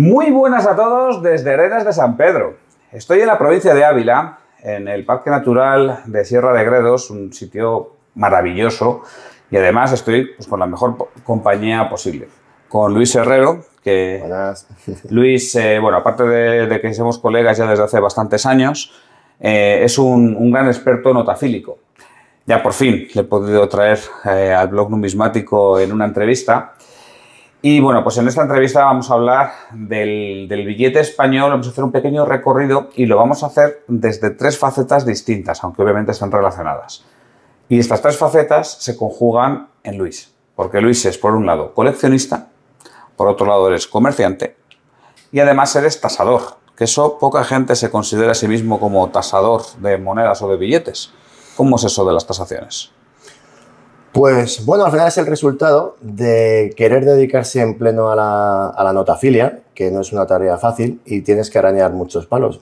Muy buenas a todos desde Arenas de San Pedro. Estoy en la provincia de Ávila, en el Parque Natural de Sierra de Gredos, un sitio maravilloso y además estoy pues, con la mejor compañía posible. Con Luis Herrero, que... Luis, eh, bueno, aparte de, que somos colegas ya desde hace bastantes años, eh, es un, gran experto notafílico. Ya por fin le he podido traer eh, al blog numismático en una entrevista y bueno, pues en esta entrevista vamos a hablar del, billete español, vamos a hacer un pequeño recorrido y lo vamos a hacer desde tres facetas distintas, aunque obviamente están relacionadas. Y estas tres facetas se conjugan en Luis, porque Luis es, por un lado, coleccionista, por otro lado, eres comerciante y además eres tasador, que eso poca gente se considera a sí mismo como tasador de monedas o de billetes. ¿Cómo es eso de las tasaciones? Pues bueno, al final es el resultado de querer dedicarse en pleno a la, a la notafilia, que no es una tarea fácil y tienes que arañar muchos palos.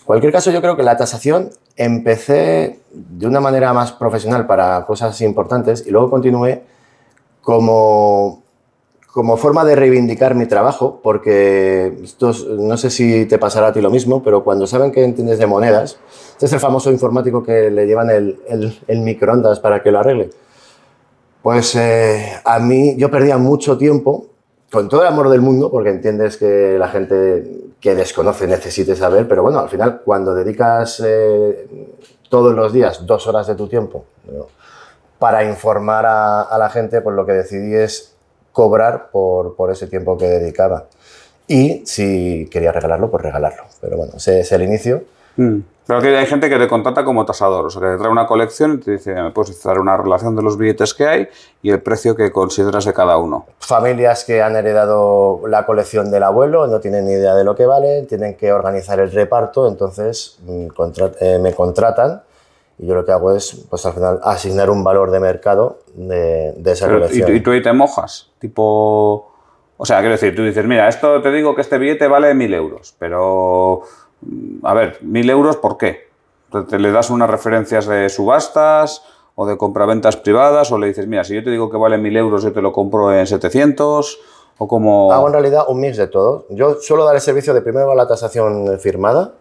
En cualquier caso, yo creo que la tasación empecé de una manera más profesional para cosas importantes y luego continué como, como forma de reivindicar mi trabajo, porque no sé si te pasará a ti lo mismo, pero cuando saben que entiendes de monedas, este es el famoso informático que le llevan el, el microondas para que lo arregle. Pues eh, a mí yo perdía mucho tiempo, con todo el amor del mundo, porque entiendes que la gente que desconoce necesite saber, pero bueno, al final cuando dedicas eh, todos los días dos horas de tu tiempo para informar a, la gente, pues lo que decidí es cobrar por, por ese tiempo que dedicaba. Y si quería regalarlo, pues regalarlo. Pero bueno, ese es el inicio. Mm. Pero que hay gente que te contrata como tasador, o sea, que te trae una colección y te dice, me puedes dar una relación de los billetes que hay y el precio que consideras de cada uno. Familias que han heredado la colección del abuelo, no tienen ni idea de lo que vale, tienen que organizar el reparto, entonces mm, eh, me contratan y yo lo que hago es, pues al final, asignar un valor de mercado de, esa colección. ¿y, ¿Y tú ahí te mojas? Tipo... O sea, quiero decir, tú dices, mira, esto te digo que este billete vale mil euros, pero Mm, a ver, mil euros, ¿por qué? Te, le das unas referencias de subastas o de compraventas privadas o le dices, mira, si yo te digo que vale mil euros, yo te lo compro en 700 o como... Hago en realidad un mix de todo. Yo suelo dar el servicio de primero a la tasación firmada.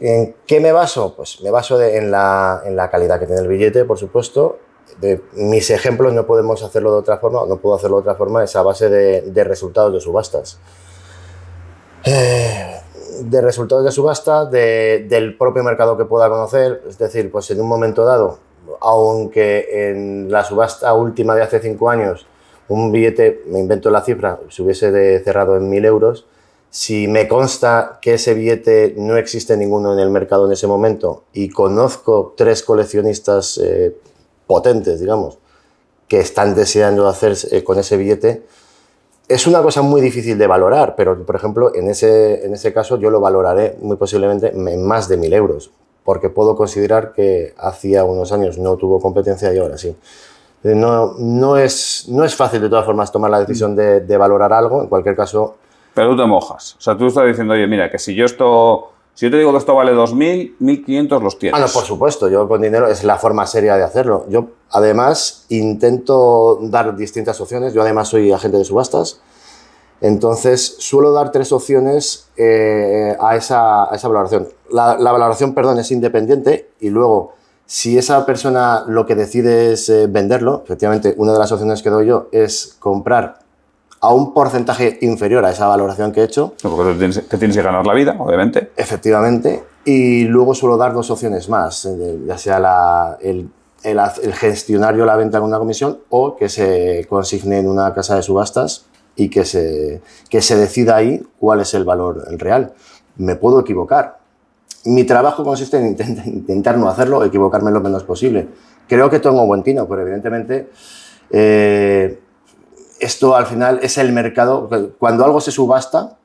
¿En qué me baso? Pues me baso en, la, calidad que tiene el billete, por supuesto, de mis ejemplos no podemos hacerlo de otra forma, no puedo hacerlo de otra forma, es a base de, de resultados de subastas. Eh, de resultados de subasta, del propio mercado que pueda conocer, es decir, pues en un momento dado, aunque en la subasta última de hace cinco años un billete, me invento la cifra, se hubiese de cerrado en mil euros, si me consta que ese billete no existe ninguno en el mercado en ese momento y conozco tres coleccionistas eh, potentes, digamos, que están deseando hacer eh, con ese billete, es una cosa muy difícil de valorar, pero por ejemplo, en ese, en ese caso yo lo valoraré muy posiblemente en más de mil euros, porque puedo considerar que hacía unos años no tuvo competencia y ahora sí. No, no, es, no es fácil de todas formas tomar la decisión de, de valorar algo, en cualquier caso. Pero tú te mojas. O sea, tú estás diciendo, oye, mira, que si yo esto si yo te digo que esto vale 2.000, 1.500 los tienes. Ah, no, por supuesto, yo con dinero es la forma seria de hacerlo. Yo además intento dar distintas opciones, yo además soy agente de subastas, entonces suelo dar tres opciones eh, a, esa, valoración. La, valoración, perdón, es independiente y luego si esa persona lo que decide es eh, venderlo, efectivamente una de las opciones que doy yo es comprar a un porcentaje inferior a esa valoración que he hecho. Porque tienes, tienes que ganar la vida, obviamente. Efectivamente. Y luego suelo dar dos opciones más, eh, ya sea el, el, gestionario la venta con una comisión o que se consigne en una casa de subastas y que se, que se decida ahí cuál es el valor real. Me puedo equivocar. Mi trabajo consiste en intentar, no hacerlo, equivocarme lo menos posible. Creo que tengo buen tino, pero evidentemente... Eh, esto al final es el mercado, cuando algo se subasta,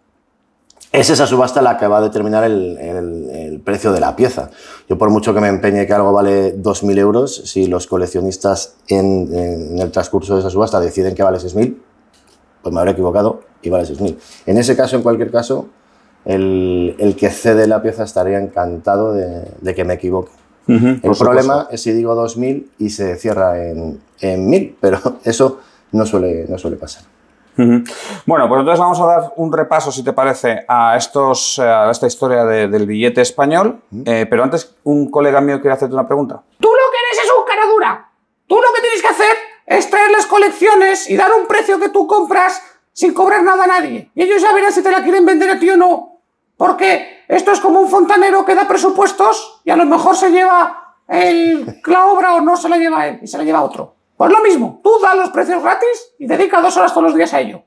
es esa subasta la que va a determinar el, precio de la pieza. Yo por mucho que me empeñe que algo vale 2.000 euros, si los coleccionistas en, el transcurso de esa subasta deciden que vale 6.000, pues me habré equivocado y vale 6.000. En ese caso, en cualquier caso, el, que cede la pieza estaría encantado de, que me equivoque. el problema es si digo 2.000 y se cierra en, en 1.000, pero eso no suele, no suele pasar. Bueno, pues entonces vamos a dar un repaso, si te parece, a, estos, eh, a esta historia del billete español. Eh, pero antes, un colega mío quiere hacerte una pregunta. Tú lo que eres es un cara Tú lo que tienes que hacer es traer las colecciones y dar un precio que tú compras sin cobrar nada a nadie. Y ellos ya verán si te la quieren vender a ti o no. Porque esto es como un fontanero que da presupuestos y a lo mejor se lleva el, la obra o no se la lleva él y se la lleva otro. Pues lo mismo, tú das los precios gratis y dedicas dos horas todos los días a ello.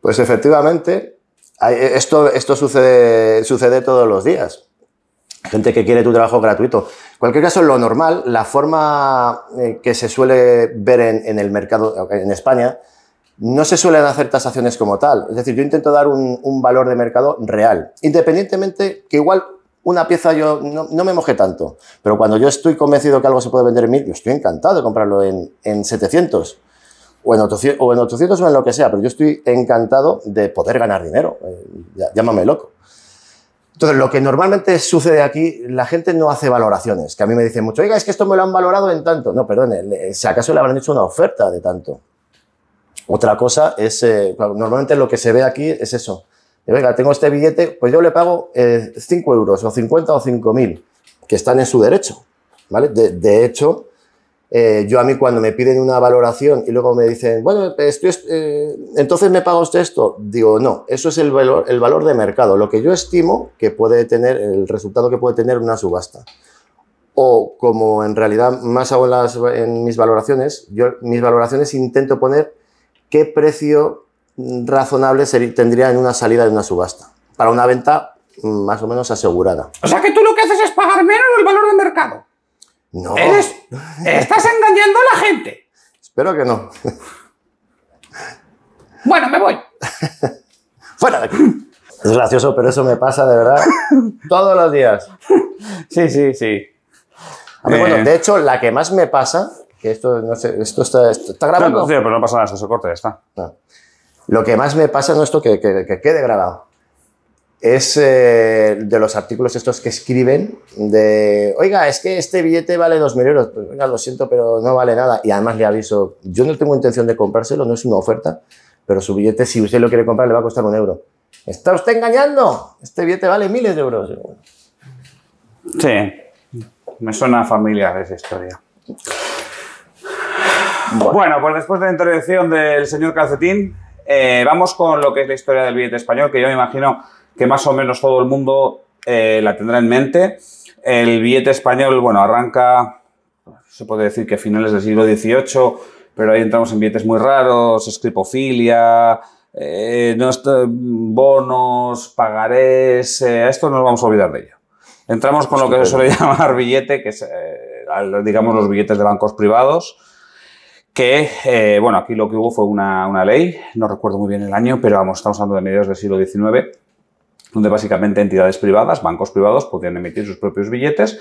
Pues efectivamente, eh, esto, esto sucede, sucede todos los días. Gente que quiere tu trabajo gratuito. En cualquier caso, lo normal, la forma eh, que se suele ver en, el mercado, eh, en España, no se suelen hacer tasaciones como tal. Es decir, yo intento dar un, un valor de mercado real, independientemente que igual una pieza yo no, me mojé tanto, pero cuando yo estoy convencido que algo se puede vender en mil, yo estoy encantado de comprarlo en, en 700 o en, 800, o en 800 o en lo que sea, pero yo estoy encantado de poder ganar dinero, eh, llámame loco. Entonces, lo que normalmente sucede aquí, la gente no hace valoraciones, que a mí me dicen mucho, oiga, es que esto me lo han valorado en tanto. No, perdone, si acaso le habrán hecho una oferta de tanto. Otra cosa es, eh, normalmente lo que se ve aquí es eso, venga, tengo este billete, pues yo le pago 5 eh, euros o 50 o 5 mil, que están en su derecho, ¿vale? De, hecho, eh, yo a mí cuando me piden una valoración y luego me dicen, bueno, eh, estoy, entonces me paga usted esto, digo, no, eso es el valor, de mercado, lo que yo estimo que puede tener, el resultado que puede tener una subasta. O como en realidad más hago en, las, en mis valoraciones, yo mis valoraciones intento poner qué precio razonable tendría en una salida de una subasta, para una venta mm, más o menos asegurada. O sea que tú lo que haces es pagar menos el valor de mercado. No. estás engañando a la gente. Espero que no. Bueno, me voy. Fuera de aquí. Es gracioso, pero eso me pasa de verdad todos los días. Sí, sí, sí. Eh. de hecho, la que más me pasa, que esto, no sé, esto está, está grabando. No, no, pero no pasa nada, eso se corte, ya está. Ah. Lo que más me pasa, no esto que, quede grabado, es eh, de los artículos estos que escriben de, oiga, es que este billete vale 2.000 euros, pues, oiga, lo siento, pero no vale nada. Y además le aviso, yo no tengo intención de comprárselo, no es una oferta, pero su billete, si usted lo quiere comprar, le va a costar un euro. ¿Está usted engañando? Este billete vale miles de euros. Sí, me suena familiar esa historia. Bueno. pues después de la introducción del señor Calcetín, eh, vamos con lo que es la historia del billete español, que yo me imagino que más o menos todo el mundo eh, la tendrá en mente. El billete español, bueno, arranca, se puede decir que a finales del siglo XVIII, pero ahí entramos en billetes muy raros, escripofilia, eh, bonos, pagarés, a esto no nos vamos a olvidar de ello. Entramos con lo que se suele llamar billete, que es, digamos, los billetes de bancos privados, que, eh, bueno, aquí lo que hubo fue una, una, ley, no recuerdo muy bien el año, pero vamos, estamos hablando de mediados del siglo XIX, donde básicamente entidades privadas, bancos privados, podían emitir sus propios billetes,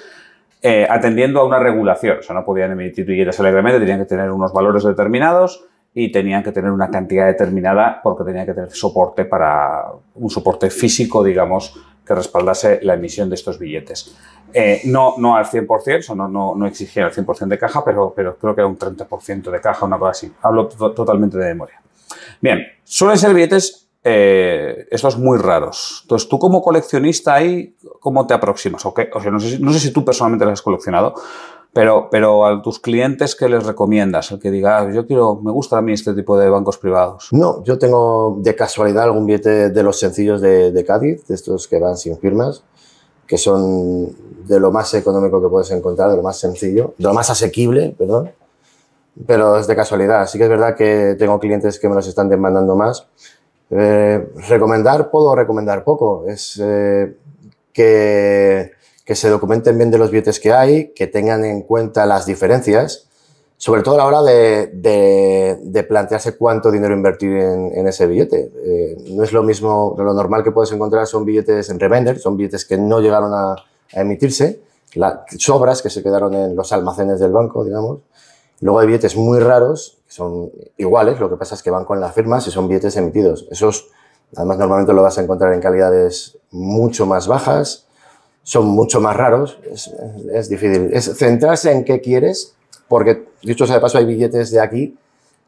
eh, atendiendo a una regulación, o sea, no podían emitir billetes alegremente, tenían que tener unos valores determinados, y tenían que tener una cantidad determinada porque tenían que tener soporte para un soporte físico, digamos, que respaldase la emisión de estos billetes. Eh, no, no al 100%, no, no, no exigía el 100% de caja, pero, pero creo que era un 30% de caja, una cosa así. Hablo totalmente de memoria. Bien, suelen ser billetes eh, estos muy raros. Entonces, tú como coleccionista ahí, ¿cómo te aproximas? ¿O, o sea, no sé, si, no sé si tú personalmente los has coleccionado, pero, pero a tus clientes, ¿qué les recomiendas? El que diga, ah, yo quiero, me gusta a mí este tipo de bancos privados. No, yo tengo de casualidad algún billete de los sencillos de, Cádiz, de estos que van sin firmas, que son de lo más económico que puedes encontrar, de lo más sencillo, de lo más asequible, perdón pero es de casualidad. Sí que es verdad que tengo clientes que me los están demandando más. Eh, recomendar puedo recomendar poco. Es eh, que que se documenten bien de los billetes que hay, que tengan en cuenta las diferencias, sobre todo a la hora de, plantearse cuánto dinero invertir en, ese billete. Eh, no es lo mismo, lo normal que puedes encontrar son billetes en revender, son billetes que no llegaron a, emitirse, las sobras que se quedaron en los almacenes del banco, digamos. Luego hay billetes muy raros, que son iguales, lo que pasa es que van con las firmas y son billetes emitidos. Esos, además, normalmente lo vas a encontrar en calidades mucho más bajas, son mucho más raros, es, difícil. Es centrarse en qué quieres, porque dicho sea de paso, hay billetes de aquí,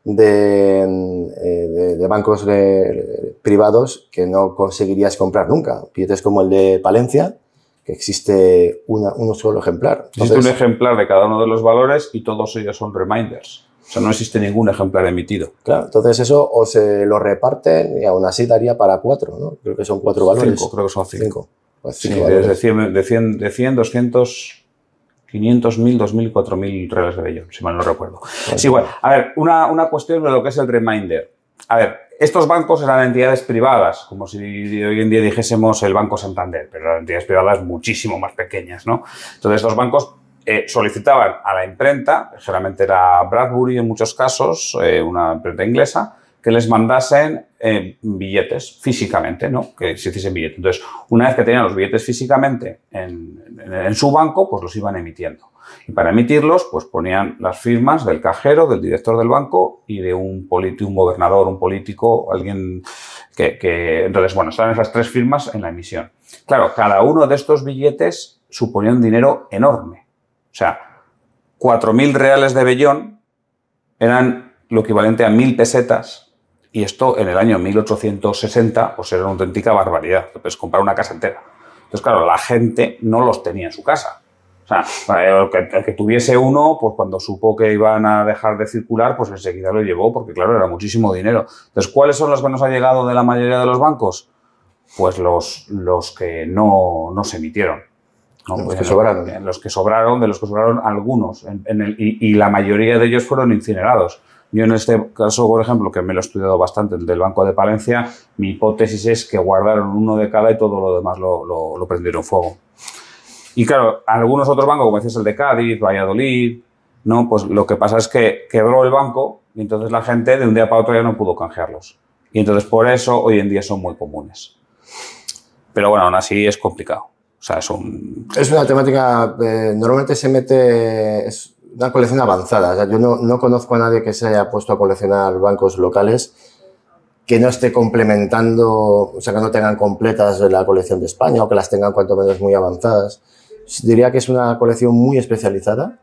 de, eh, bancos eh, privados, que no conseguirías comprar nunca. Billetes como el de Palencia, que existe un solo ejemplar. existe un ejemplar de cada uno de los valores y todos ellos son reminders. O sea, no existe ningún ejemplar emitido. Claro, entonces eso o se lo reparten y aún así daría para cuatro, ¿no? Creo que son cuatro valores. Cinco, creo que son cinco. Pues sí, de, 100, de 100, 200, 500, 1000, 2000, 4000 reales de vellón, si mal no recuerdo. Es pues igual. A ver, una, cuestión de lo que es el reminder. A ver, estos bancos eran entidades privadas, como si hoy en día dijésemos el Banco Santander, pero eran entidades privadas muchísimo más pequeñas, ¿no? Entonces, los bancos eh, solicitaban a la imprenta, generalmente era Bradbury en muchos casos, eh, una imprenta inglesa, que les mandasen eh, billetes físicamente, ¿no? Que se hiciesen billetes. Entonces, una vez que tenían los billetes físicamente en, su banco, pues los iban emitiendo. Y para emitirlos, pues ponían las firmas del cajero, del director del banco y de un, un gobernador, un político, alguien que, Entonces, bueno, estaban esas tres firmas en la emisión. Claro, cada uno de estos billetes suponía un dinero enorme. O sea, 4.000 reales de vellón... eran lo equivalente a 1.000 pesetas y esto en el año 1860 pues era una auténtica barbaridad, pues comprar una casa entera. Entonces, claro, la gente no los tenía en su casa. O sea, el que, tuviese uno, pues cuando supo que iban a dejar de circular, pues enseguida lo llevó, porque claro, era muchísimo dinero. Entonces, ¿cuáles son los que nos ha llegado de la mayoría de los bancos? Pues los, los que no se emitieron. ¿no? Los, que sobraron. los que sobraron, de los que sobraron algunos, y, la mayoría de ellos fueron incinerados. Yo en este caso, por ejemplo, que me lo he estudiado bastante, el del Banco de Palencia, mi hipótesis es que guardaron uno de cada y todo lo demás lo, lo, lo prendieron fuego. Y claro, algunos otros bancos, como decías el de Cádiz, Valladolid, ¿no? Pues lo que pasa es que quebró el banco y entonces la gente de un día para otro ya no pudo canjearlos. Y entonces por eso hoy en día son muy comunes. Pero bueno, aún así es complicado sea, Es una temática, eh, normalmente se mete, es una colección avanzada. yo no, conozco a nadie que se haya puesto a coleccionar bancos locales que no esté complementando, o sea, que no tengan completas la colección de España o que las tengan cuanto menos muy avanzadas. Diría que es una colección muy especializada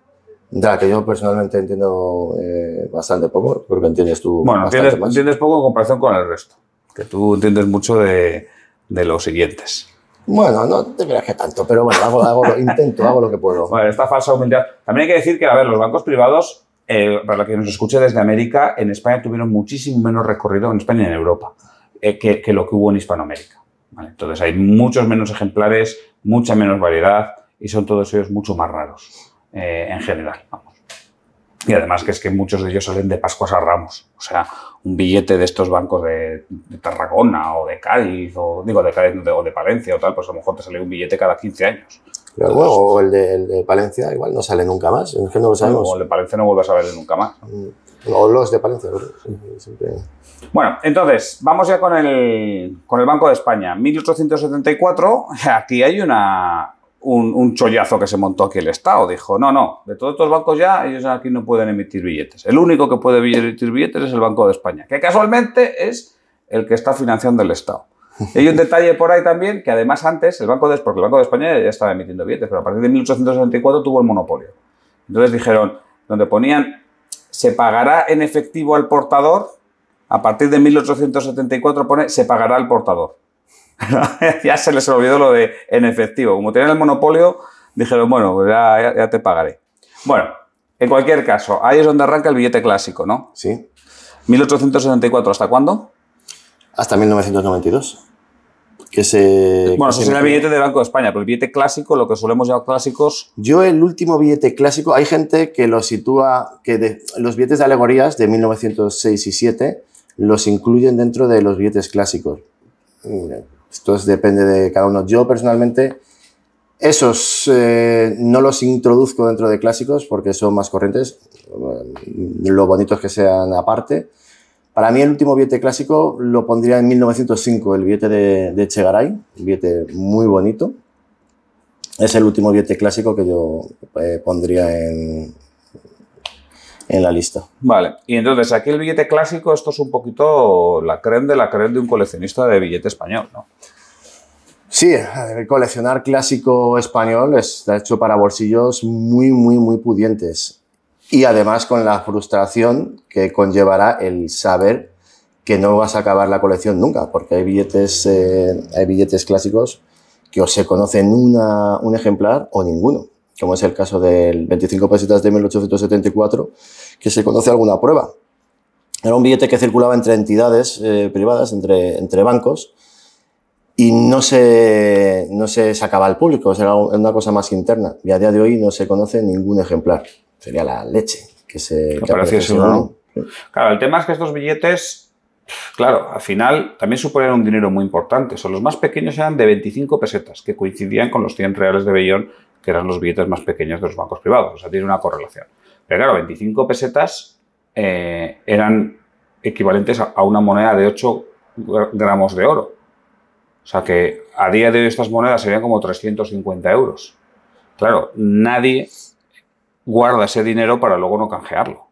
de la que yo personalmente entiendo eh, bastante poco, porque entiendes tú. Bueno, entiendes, poco en comparación con el resto, que tú entiendes mucho de, de los siguientes. Bueno, no te creas que tanto, pero bueno, hago, hago, intento, hago lo que puedo. Bueno, esta falsa humildad. También hay que decir que, a ver, los bancos privados, eh, para los que nos escuche desde América, en España tuvieron muchísimo menos recorrido en España y en Europa eh, que, lo que hubo en Hispanoamérica. Entonces hay muchos menos ejemplares, mucha menos variedad y son todos ellos mucho más raros eh, en general. Vamos. Y además que es que muchos de ellos salen de Pascuas a Ramos. O sea, un billete de estos bancos de, Tarragona o de Cádiz, o digo, de Cádiz o de Palencia o tal, pues a lo mejor te sale un billete cada 15 años. o el de, Palencia igual no sale nunca más, es no lo O el de Palencia no vuelves a salir nunca más. Mm. O los de Palencia, siempre... Bueno, entonces, vamos ya con el Banco de España. 1874, aquí hay una, un, chollazo que se montó aquí el Estado. Dijo, no, no, de todos estos bancos ya, ellos aquí no pueden emitir billetes. El único que puede emitir billetes es el Banco de España, que casualmente es el que está financiando el Estado. Y hay un detalle por ahí también, que además antes el Banco de porque el Banco de España ya estaba emitiendo billetes, pero a partir de 1874 tuvo el monopolio. Entonces dijeron, donde ponían, se pagará en efectivo al portador, a partir de 1874 pone, se pagará al portador. ya se les olvidó lo de en efectivo. Como tenían el monopolio, dijeron, bueno, pues ya, te pagaré. Bueno, en cualquier caso, ahí es donde arranca el billete clásico, ¿no? Sí. 1874, ¿hasta cuándo? Hasta 1992. Eh, que se, bueno, eso sería el billete de Banco de España, pero el billete clásico, lo que solemos llamar clásicos. Yo, el último billete clásico, hay gente que lo sitúa, que los billetes de alegorías de 1906 y 7 los incluyen dentro de los billetes clásicos esto es, depende de cada uno. Yo personalmente, esos eh, no los introduzco dentro de clásicos porque son más corrientes. Eh, lo bonitos que sean aparte. Para mí el último billete clásico lo pondría en 1905, el billete de, Chegaray, un billete muy bonito. Es el último billete clásico que yo eh, pondría en, en la lista. Vale, y entonces aquí el billete clásico, esto es un poquito la creen de la creen de un coleccionista de billete español, ¿no? Sí, coleccionar clásico español está hecho para bolsillos muy, muy, muy pudientes. Y además con la frustración que conllevará el saber que no vas a acabar la colección nunca, porque hay billetes, eh, hay billetes clásicos que o se conocen un ejemplar o ninguno como es el caso del 25 pesetas de 1874, que se conoce alguna prueba. Era un billete que circulaba entre entidades eh, privadas, entre, entre bancos, y no se, no se sacaba al público, era una cosa más interna. Y a día de hoy no se conoce ningún ejemplar. Sería la leche que se... Que uno. Claro, el tema es que estos billetes, claro, al final también suponían un dinero muy importante. Son los más pequeños eran de 25 pesetas, que coincidían con los 100 reales de Bellón que eran los billetes más pequeños de los bancos privados. O sea, tiene una correlación. Pero claro, 25 pesetas eh, eran equivalentes a, una moneda de 8 gramos de oro. O sea que a día de hoy estas monedas serían como 350 euros. Claro, nadie guarda ese dinero para luego no canjearlo.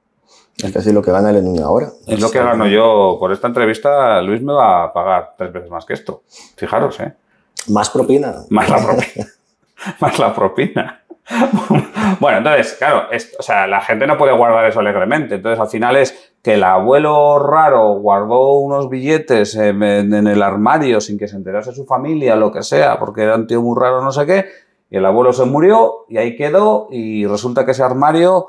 Es casi lo que gana el en una hora. Es lo que gano yo. Por esta entrevista, Luis me va a pagar tres veces más que esto. Fijaros, ¿eh? Más propina. Más la propina. más la propina. bueno, entonces, claro, o sea, la gente no puede guardar eso alegremente. Entonces, al final es que el abuelo raro guardó unos billetes en, en el armario sin que se enterase su familia, lo que sea, porque era un tío muy raro, no sé qué, y el abuelo se murió y ahí quedó y resulta que ese armario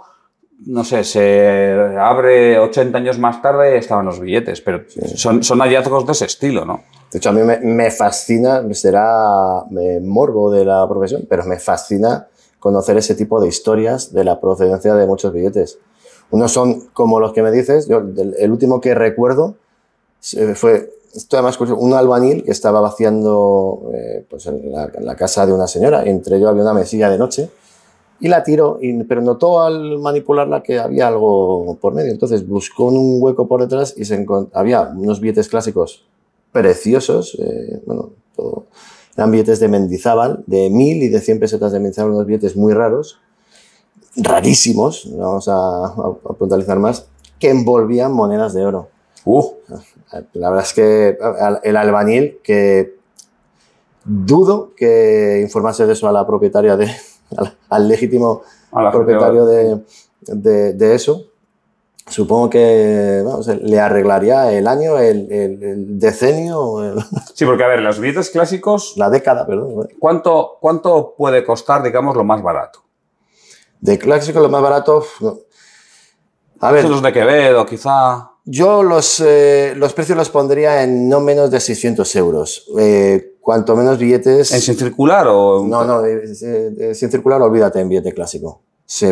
no sé, se abre 80 años más tarde y estaban los billetes, pero Son, son, hallazgos de ese estilo, ¿no? De hecho, a mí me, me fascina, será me morbo de la profesión, pero me fascina conocer ese tipo de historias de la procedencia de muchos billetes. Unos son como los que me dices, yo el, último que recuerdo fue, esto además, un albañil que estaba vaciando eh, pues en la, la, casa de una señora, entre ellos había una mesilla de noche y la tiró, pero notó al manipularla que había algo por medio. Entonces buscó un hueco por detrás y se había unos billetes clásicos preciosos, eh, bueno, eran billetes de Mendizábal, de mil y de 100 pesetas de Mendizábal, unos billetes muy raros, rarísimos, vamos a, puntualizar más, que envolvían monedas de oro. Uh. la verdad es que el albañil que dudo que informase de eso a la propietaria de, al, legítimo propietario de, eso. Supongo que le arreglaría el año, el, decenio. Sí, porque a ver, los billetes clásicos. La década, perdón. ¿Cuánto, cuánto puede costar, digamos, lo más barato? De clásico, lo más barato. A ver. Los de Quevedo, quizá. Yo los, eh, los precios los pondría en no menos de 600 euros. Eh, Cuanto menos billetes... ¿En en circular o...? No, no, sin circular olvídate en billete clásico.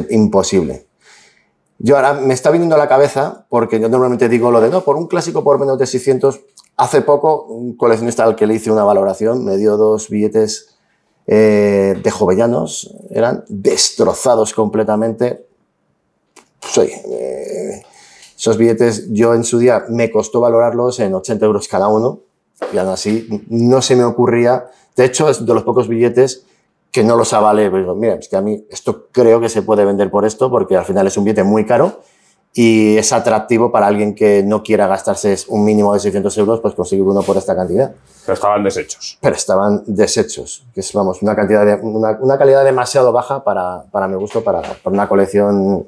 imposible. Yo ahora me está viniendo a la cabeza, porque yo normalmente digo lo de, no, por un clásico por menos de 600, hace poco un coleccionista al que le hice una valoración me dio dos billetes eh, de jovellanos, eran destrozados completamente. Soy, eh, esos billetes yo en su día me costó valorarlos en 80 euros cada uno, y aún así, no se me ocurría. De hecho, es de los pocos billetes que no los avale. Pero digo, mira, es que a mí esto creo que se puede vender por esto, porque al final es un billete muy caro y es atractivo para alguien que no quiera gastarse un mínimo de 600 euros, pues conseguir uno por esta cantidad. Pero estaban deshechos. Pero estaban deshechos, que es, vamos, una, cantidad una, calidad demasiado baja para, mi gusto, para, para, una colección...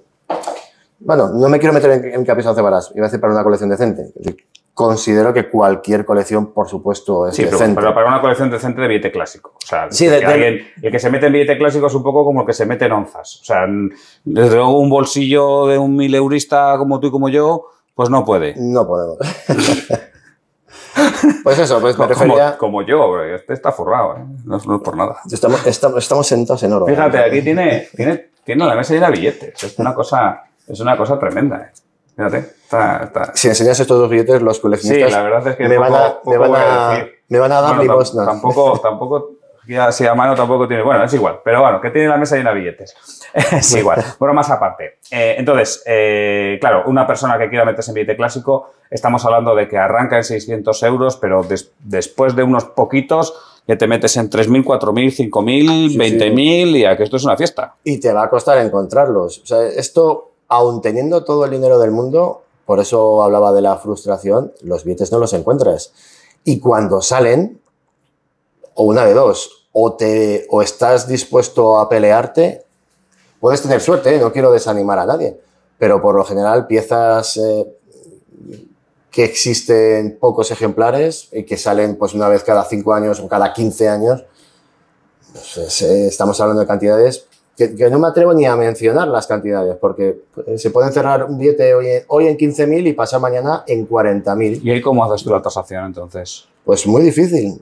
Bueno, no me quiero meter en, en de varas, iba a decir para una colección decente considero que cualquier colección, por supuesto, es sí, Pero, para una colección decente de billete clásico. O sea, el que se mete en billete clásico es un poco como el que se mete en onzas. O sea, desde luego un bolsillo de un mileurista como tú y como yo, pues no puede. No podemos. pues eso, pues me como, como, yo, este está forrado, ¿eh? no, es por nada. Estamos, estamos, sentados en oro. Fíjate, aquí tiene, tiene, tiene la mesa llena de billetes. Es una cosa, es una cosa tremenda. ¿eh? está, está. Si enseñas estos dos billetes, los coleccionistas sí, la verdad es que me, van a, me, van a, me, van a, dar mi Tampoco, tampoco si a mano tampoco tiene. Bueno, es igual, pero bueno, que tiene la mesa llena de billetes. es igual. Bueno, más aparte. Eh, entonces, eh, claro, una persona que quiera meterse en billete clásico, estamos hablando de que arranca en 600 euros, pero después de unos poquitos que te metes en 3.000, 4.000, 5.000, 20.000 y a que esto es una fiesta. Y te va a costar encontrarlos. O sea, esto aun teniendo todo el dinero del mundo, por eso hablaba de la frustración, los billetes no los encuentras. Y cuando salen, o una de dos, o, te, o estás dispuesto a pelearte, puedes tener suerte, ¿eh? no quiero desanimar a nadie, pero por lo general piezas eh, que existen pocos ejemplares y que salen pues una vez cada cinco años o cada quince años, pues, eh, estamos hablando de cantidades que, no me atrevo ni a mencionar las cantidades, porque eh, se puede cerrar un billete hoy en, hoy en 15.000 y pasar mañana en 40.000. ¿Y ahí cómo haces tú la tasación entonces? Pues muy difícil.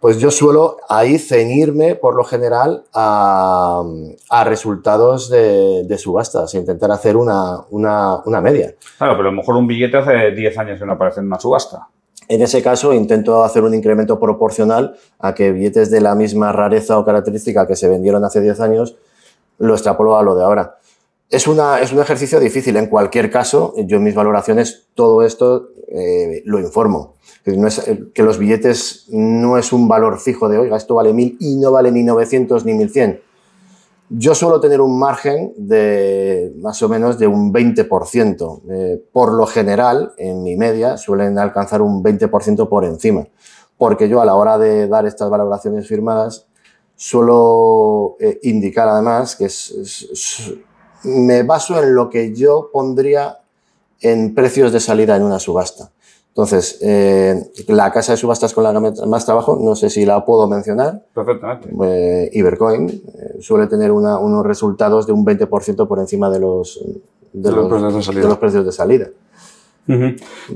Pues yo suelo ahí ceñirme por lo general a, a resultados de, subastas subastas, intentar hacer una, una, una media. Claro, pero a lo mejor un billete hace 10 años que no aparece en una subasta. En ese caso, intento hacer un incremento proporcional a que billetes de la misma rareza o característica que se vendieron hace 10 años lo extrapoló a lo de ahora. Es, una, es un ejercicio difícil. En cualquier caso, yo en mis valoraciones todo esto eh, lo informo. No es, eh, que los billetes no es un valor fijo de, oiga, esto vale 1000 y no vale ni 900 ni 1100 yo suelo tener un margen de más o menos de un 20%. Eh, por lo general, en mi media, suelen alcanzar un 20% por encima, porque yo a la hora de dar estas valoraciones firmadas suelo eh, indicar además que me baso en lo que yo pondría en precios de salida en una subasta. Entonces, eh, la casa de subastas con la que más trabajo, no sé si la puedo mencionar. Perfectamente. Eh, Ibercoin eh, suele tener unos resultados de un 20% por encima de los, los, precios de salida.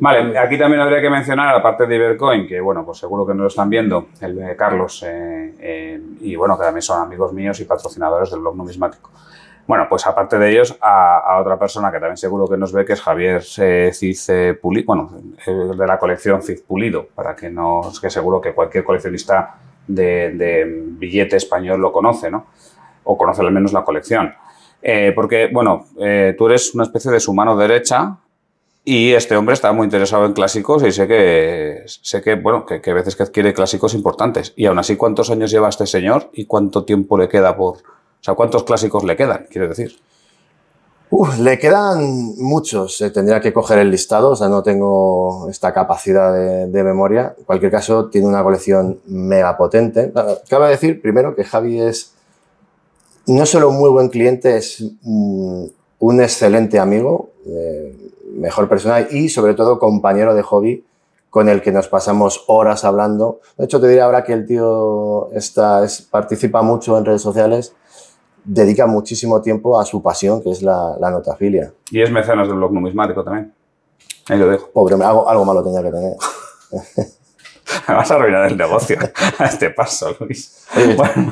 Vale, aquí también habría que mencionar, la parte de Ibercoin, que bueno, pues seguro que no lo están viendo, el Carlos, y bueno, que también son amigos míos y patrocinadores del blog numismático. Bueno, pues aparte de ellos, a, otra persona que también seguro que nos ve, que es Javier eh, Ciz Pulido, bueno, de la colección Ciz Pulido, para que no, que seguro que cualquier coleccionista de, billete español lo conoce, ¿no? O conoce al menos la colección. Eh, porque, bueno, eh, tú eres una especie de su mano derecha y este hombre está muy interesado en clásicos y sé que, sé que bueno, que, que a veces que adquiere clásicos importantes. Y aún así, ¿cuántos años lleva este señor y cuánto tiempo le queda por o sea, ¿cuántos clásicos le quedan, quiero decir? le quedan muchos. Eh, tendría que coger el listado, o sea, no tengo esta capacidad de, memoria. En cualquier caso, tiene una colección mega potente. Ah, cabe decir, primero, que Javi es no solo un muy buen cliente, es mm, un excelente amigo, eh, mejor personal y, sobre todo, compañero de hobby con el que nos pasamos horas hablando. De hecho, te diré ahora que el tío está, participa mucho en redes sociales dedica muchísimo tiempo a su pasión, que es la, la notafilia. Y es mecenas del blog numismático también. Ahí lo dejo. Pobre, algo, algo malo tenía que tener. Me vas a arruinar el negocio a este paso, Luis.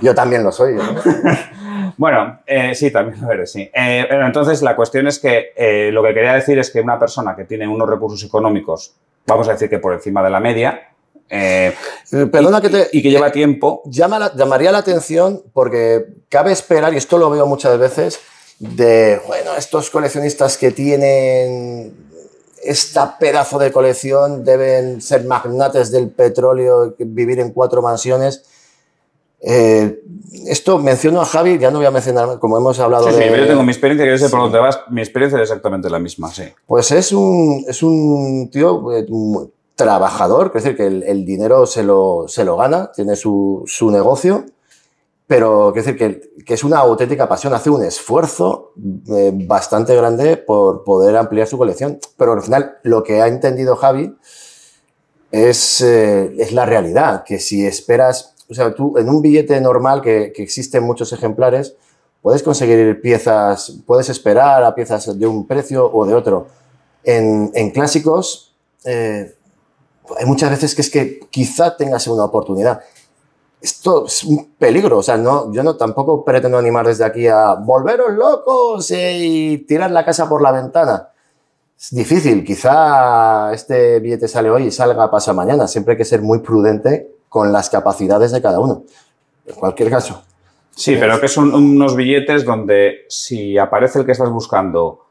Yo también lo soy. ¿eh? bueno, eh, sí, también lo eres, sí. Eh, pero entonces, la cuestión es que lo que quería decir es que una persona que tiene unos recursos económicos, vamos a decir que por encima de la media, eh, eh, perdona y, que te. Y que lleva eh, tiempo. llamaría la atención porque cabe esperar, y esto lo veo muchas veces, de, bueno, estos coleccionistas que tienen esta pedazo de colección deben ser magnates del petróleo, vivir en cuatro mansiones. esto menciono a Javi, ya no voy a mencionar, como hemos hablado de... Sí, yo tengo mi experiencia, que yo sé por dónde vas, mi experiencia es exactamente la misma, sí. Pues es un, es un tío trabajador, es decir, que el, dinero se lo, se lo, gana, tiene su, negocio, pero es decir, que, que, es una auténtica pasión, hace un esfuerzo eh, bastante grande por poder ampliar su colección, pero al final lo que ha entendido Javi es, eh, es la realidad, que si esperas, o sea, tú en un billete normal que, existen muchos ejemplares, puedes conseguir piezas, puedes esperar a piezas de un precio o de otro. En, en clásicos, eh, hay muchas veces que es que quizá tengas una oportunidad. Esto es un peligro, o sea, no, yo no tampoco pretendo animar desde aquí a volveros locos y tirar la casa por la ventana. Es difícil, quizá este billete sale hoy y salga pasa mañana. Siempre hay que ser muy prudente con las capacidades de cada uno. En cualquier caso. Sí, pero que son unos billetes donde si aparece el que estás buscando,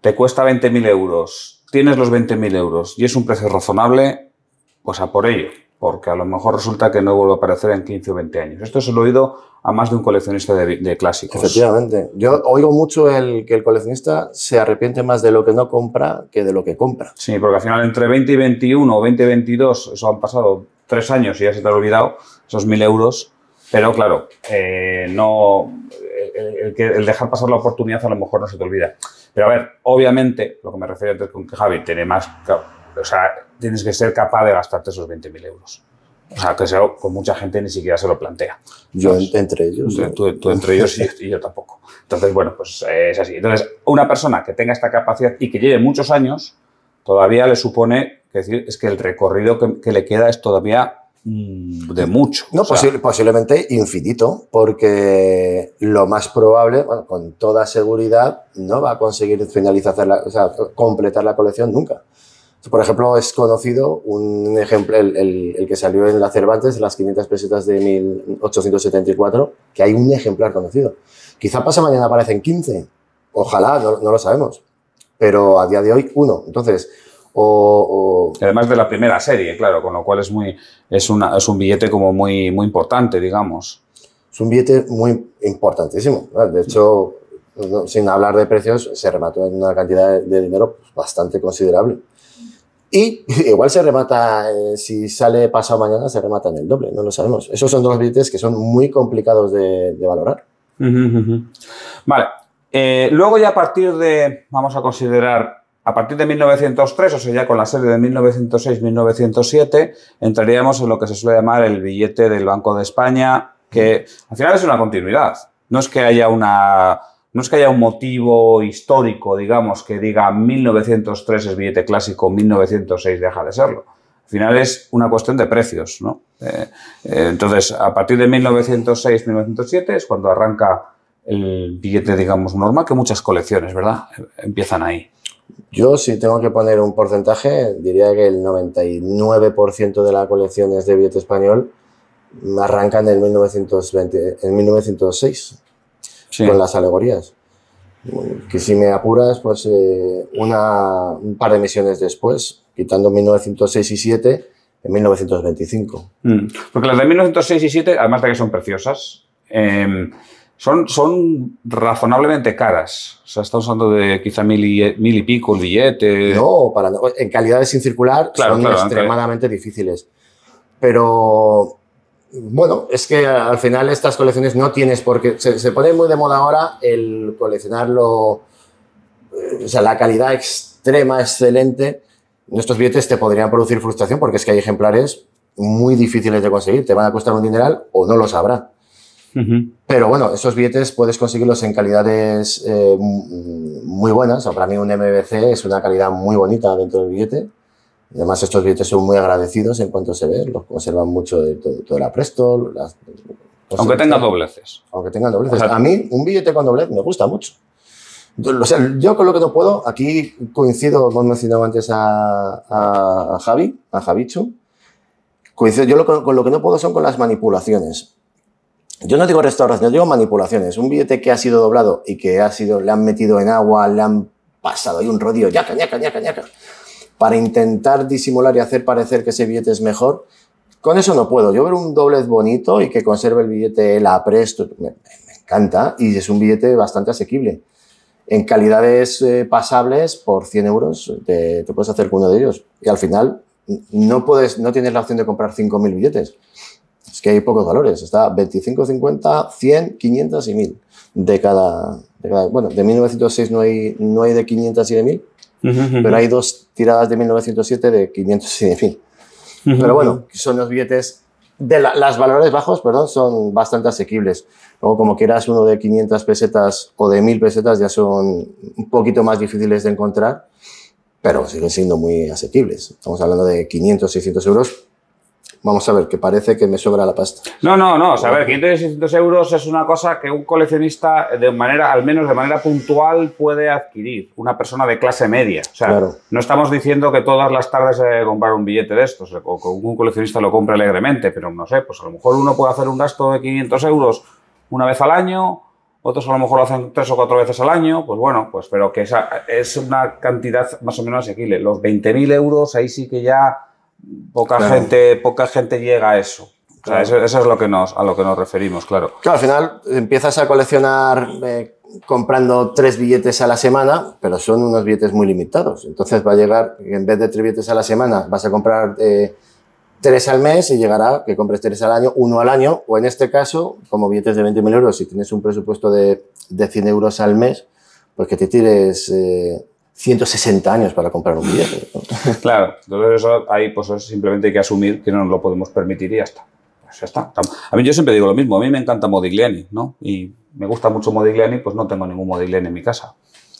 te cuesta 20.000 euros, tienes los 20.000 euros y es un precio razonable, pues a por ello, porque a lo mejor resulta que no vuelve a aparecer en 15 o 20 años. Esto se lo he oído a más de un coleccionista de, clásicos. Efectivamente. Yo oigo mucho el, que el coleccionista se arrepiente más de lo que no compra que de lo que compra. Sí, porque al final entre 20 y 21 o 20 y 22, eso han pasado tres años y ya se te ha olvidado esos 1.000 euros. Pero claro, eh, no, el, dejar pasar la oportunidad a lo mejor no se te olvida. Pero a ver, obviamente, lo que me refiero antes con que Javi tiene más, o sea, tienes que ser capaz de gastarte esos 20.000 euros. O sea, que sea, con mucha gente ni siquiera se lo plantea. Yo entre ellos. Tú, entre ellos y, yo tampoco. Entonces, bueno, pues es así. Entonces, una persona que tenga esta capacidad y que lleve muchos años, todavía le supone, que decir, es que el recorrido que le queda es todavía Mm, de mucho. No, posiblemente infinito, porque lo más probable, con toda seguridad, no va a conseguir finalizar la, o sea, completar la colección nunca. Por ejemplo, es conocido un ejemplo, el, que salió en la Cervantes, las 500 pesetas de 1874, que hay un ejemplar conocido. Quizá pasa mañana aparecen 15, ojalá, no lo sabemos, pero a día de hoy uno. Entonces, o, Además de la primera serie, claro, con lo cual es, muy, es, es un billete como muy, muy importante, digamos. Es un billete muy importantísimo. De hecho, sin hablar de precios, se remató en una cantidad de, dinero pues, bastante considerable. Y igual se remata, eh, si sale pasado mañana, se remata en el doble, no lo sabemos. Esos son dos billetes que son muy complicados de, valorar. Vale. Eh, luego ya a partir de, vamos a considerar a partir de 1903, o sea, ya con la serie de 1906-1907, entraríamos en lo que se suele llamar el billete del Banco de España, que al final es una continuidad. No es que haya una no es que haya un motivo histórico, digamos, que diga 1903 es billete clásico, 1906 deja de serlo. Al final es una cuestión de precios, ¿no? Eh, eh, entonces, a partir de 1906-1907 es cuando arranca el billete, digamos, normal, que muchas colecciones, ¿verdad? Empiezan ahí. Yo si tengo que poner un porcentaje, diría que el 99% de la colección es de billete español, arrancan en, 1920, en 1906 sí. con las alegorías. Que si me apuras, pues eh, una, un par de misiones después, quitando 1906 y 7, en 1925. Mm. Porque las de 1906 y 7, además de que son preciosas, em, son, razonablemente caras. O sea, estamos usando de quizá mil y, pico billetes No, para, en calidades sin circular son extremadamente difíciles. Pero bueno, es que al final estas colecciones no tienes porque se, se pone muy de moda ahora el coleccionarlo, eh, o sea, la calidad extrema, excelente. Estos billetes te podrían producir frustración porque es que hay ejemplares muy difíciles de conseguir, te van a costar un dineral o no lo habrá. Pero bueno, esos billetes puedes conseguirlos en calidades eh, muy buenas. O para mí un MBC es una calidad muy bonita dentro del billete. Además, estos billetes son muy agradecidos en cuanto se ven, los conservan mucho de, toda la todo el apresto. aunque tengan dobleces. Aunque tengan dobleces. a mí, un billete con doblez me gusta mucho. O sea, yo con lo que no puedo, aquí coincido, hemos mencionado antes a, Javi, a Javichu, coincido, yo con lo que no puedo son con las manipulaciones yo no digo restauración, yo digo manipulaciones. Un billete que ha sido doblado y que ha sido, le han metido en agua, le han pasado ahí un rodillo, ya caña ya caña. para intentar disimular y hacer parecer que ese billete es mejor. Con eso no puedo. Yo ver un doblez bonito y que conserve el billete la presto, me, encanta y es un billete bastante asequible. En calidades eh, pasables, por 100 euros, te, puedes hacer con uno de ellos. Y al final, no, puedes, no tienes la opción de comprar 5.000 billetes es que hay pocos valores. Está 25, 50, 100, 500 y 1000 de cada, Bueno, de 1906 no hay, no hay de 500 y de 1000, pero hay dos tiradas de 1907 de 500 y de 1000. pero bueno, son los billetes de las valores bajos, perdón, son bastante asequibles. Luego, como quieras, uno de 500 pesetas o de 1000 pesetas ya son un poquito más difíciles de encontrar, pero siguen siendo muy asequibles. Estamos hablando de 500, 600 euros Vamos a ver, que parece que me sobra la pasta. No, no, no. O a ver, 500 y 600 euros es una cosa que un coleccionista, eh, de manera, al menos de manera puntual, puede adquirir. Una persona de clase media. O sea, no estamos diciendo que todas las tardes se eh, comprar un billete de estos, eh, o que un coleccionista lo compre alegremente, pero no sé, pues a lo mejor uno puede hacer un gasto de 500 euros una vez al año, otros a lo mejor lo hacen tres o cuatro veces al año, pues bueno, pues pero que esa es una cantidad más o menos asequible. Los 20.000 euros, ahí sí que ya poca gente, poca gente llega a eso. O sea, eso, es lo que nos, a lo que nos referimos, claro. claro al final empiezas a coleccionar eh, comprando tres billetes a la semana, pero son unos billetes muy limitados. Entonces va a llegar, en vez de tres billetes a la semana, vas a comprar eh, tres al mes y llegará que compres tres al año, uno al año, o en este caso, como billetes de 20.000 euros, si tienes un presupuesto de, 100 euros al mes, pues que te tires... Eh, 160 años para comprar un billete. claro, entonces ahí pues simplemente hay que asumir que no nos lo podemos permitir y ya está. Pues ya está. A mí yo siempre digo lo mismo, a mí me encanta Modigliani, ¿no? Y me gusta mucho Modigliani, pues no tengo ningún Modigliani en mi casa.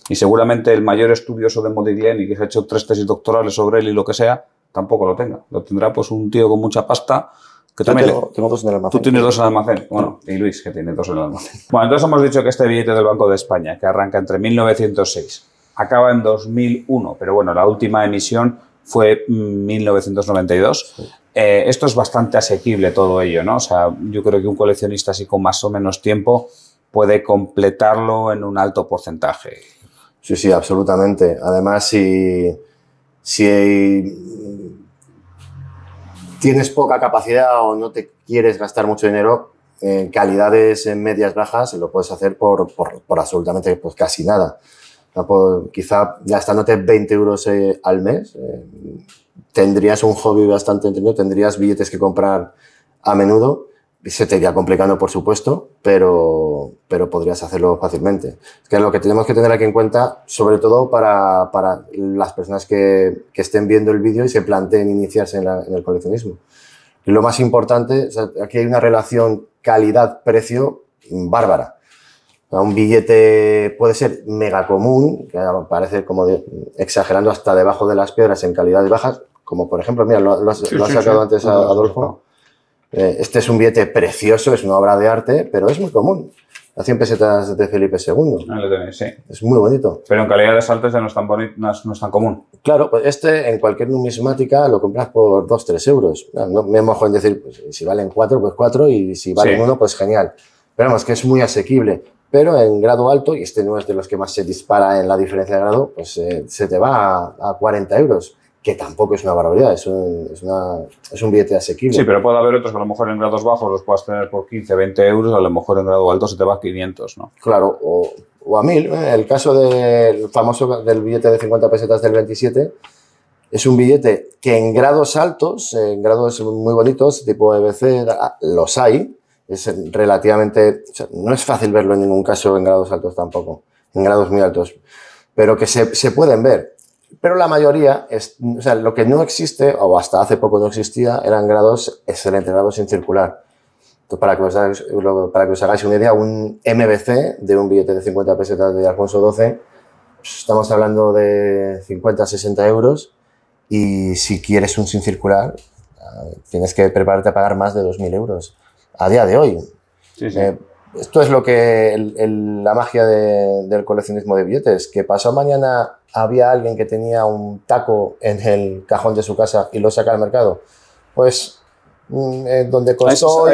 Y seguramente el mayor estudioso de Modigliani, que se ha hecho tres tesis doctorales sobre él y lo que sea, tampoco lo tenga. Lo tendrá pues un tío con mucha pasta que también tengo, dos en el almacén. Tú tienes dos en el almacén. Bueno, y Luis, que tiene dos en el almacén. Bueno, entonces hemos dicho que este billete del Banco de España, que arranca entre 1906 acaba en 2001, pero bueno, la última emisión fue 1992. Eh, esto es bastante asequible todo ello, ¿no? O sea, yo creo que un coleccionista así con más o menos tiempo puede completarlo en un alto porcentaje. Sí, sí, absolutamente. Además, si, si tienes poca capacidad o no te quieres gastar mucho dinero, en calidades en medias bajas lo puedes hacer por, absolutamente pues, casi nada. Tampoco, quizá gastándote 20 euros eh, al mes, eh, tendrías un hobby bastante entendido tendrías billetes que comprar a menudo. Se te iría complicando, por supuesto, pero, podrías hacerlo fácilmente. Es que lo que tenemos que tener aquí en cuenta, sobre todo para, las personas que, estén viendo el vídeo y se planteen iniciarse en, el coleccionismo. lo más importante, aquí hay una relación calidad-precio bárbara un billete puede ser mega común, que parece como exagerando hasta debajo de las piedras en calidades bajas, como por ejemplo, mira, lo, has, sacado antes a Adolfo. Eh, este es un billete precioso, es una obra de arte, pero es muy común. A 100 pesetas de Felipe II. Ah, lo tenéis, sí. Es muy bonito. Pero en calidades altas ya no es tan, no, es, no es tan común. Claro, pues este en cualquier numismática lo compras por 2-3 euros. Ah, no, me mojo en decir, pues, si valen 4, pues 4 y si valen 1, pues genial. Pero vamos, que es muy asequible pero en grado alto, y este no es de los que más se dispara en la diferencia de grado, pues eh, se te va a, 40 euros que tampoco es una barbaridad, es un, una, billete asequible. Sí, pero puede haber otros que a lo mejor en grados bajos los puedas tener por 15, 20 euros, a lo mejor en grado alto se te va a 500, ¿no? Claro, o, a 1000. ¿eh? El caso del famoso del billete de 50 pesetas del 27 es un billete que en grados altos, en grados muy bonitos, tipo EBC, los hay, es relativamente, no es fácil verlo en ningún caso en grados altos tampoco, en grados muy altos, pero que se, se pueden ver. Pero la mayoría, es, o sea, lo que no existe, o hasta hace poco no existía, eran grados excelentes, grados sin circular. para que os hagáis, para que os hagáis una idea, un MBC de un billete de 50 pesetas de Alfonso XII, pues estamos hablando de 50, 60 euros, y si quieres un sin circular, tienes que prepararte a pagar más de 2.000 euros a día de hoy. Eh, esto es lo que la magia del coleccionismo de billetes, que pasó mañana había alguien que tenía un taco en el cajón de su casa y lo saca al mercado. Pues mm, eh, donde costó...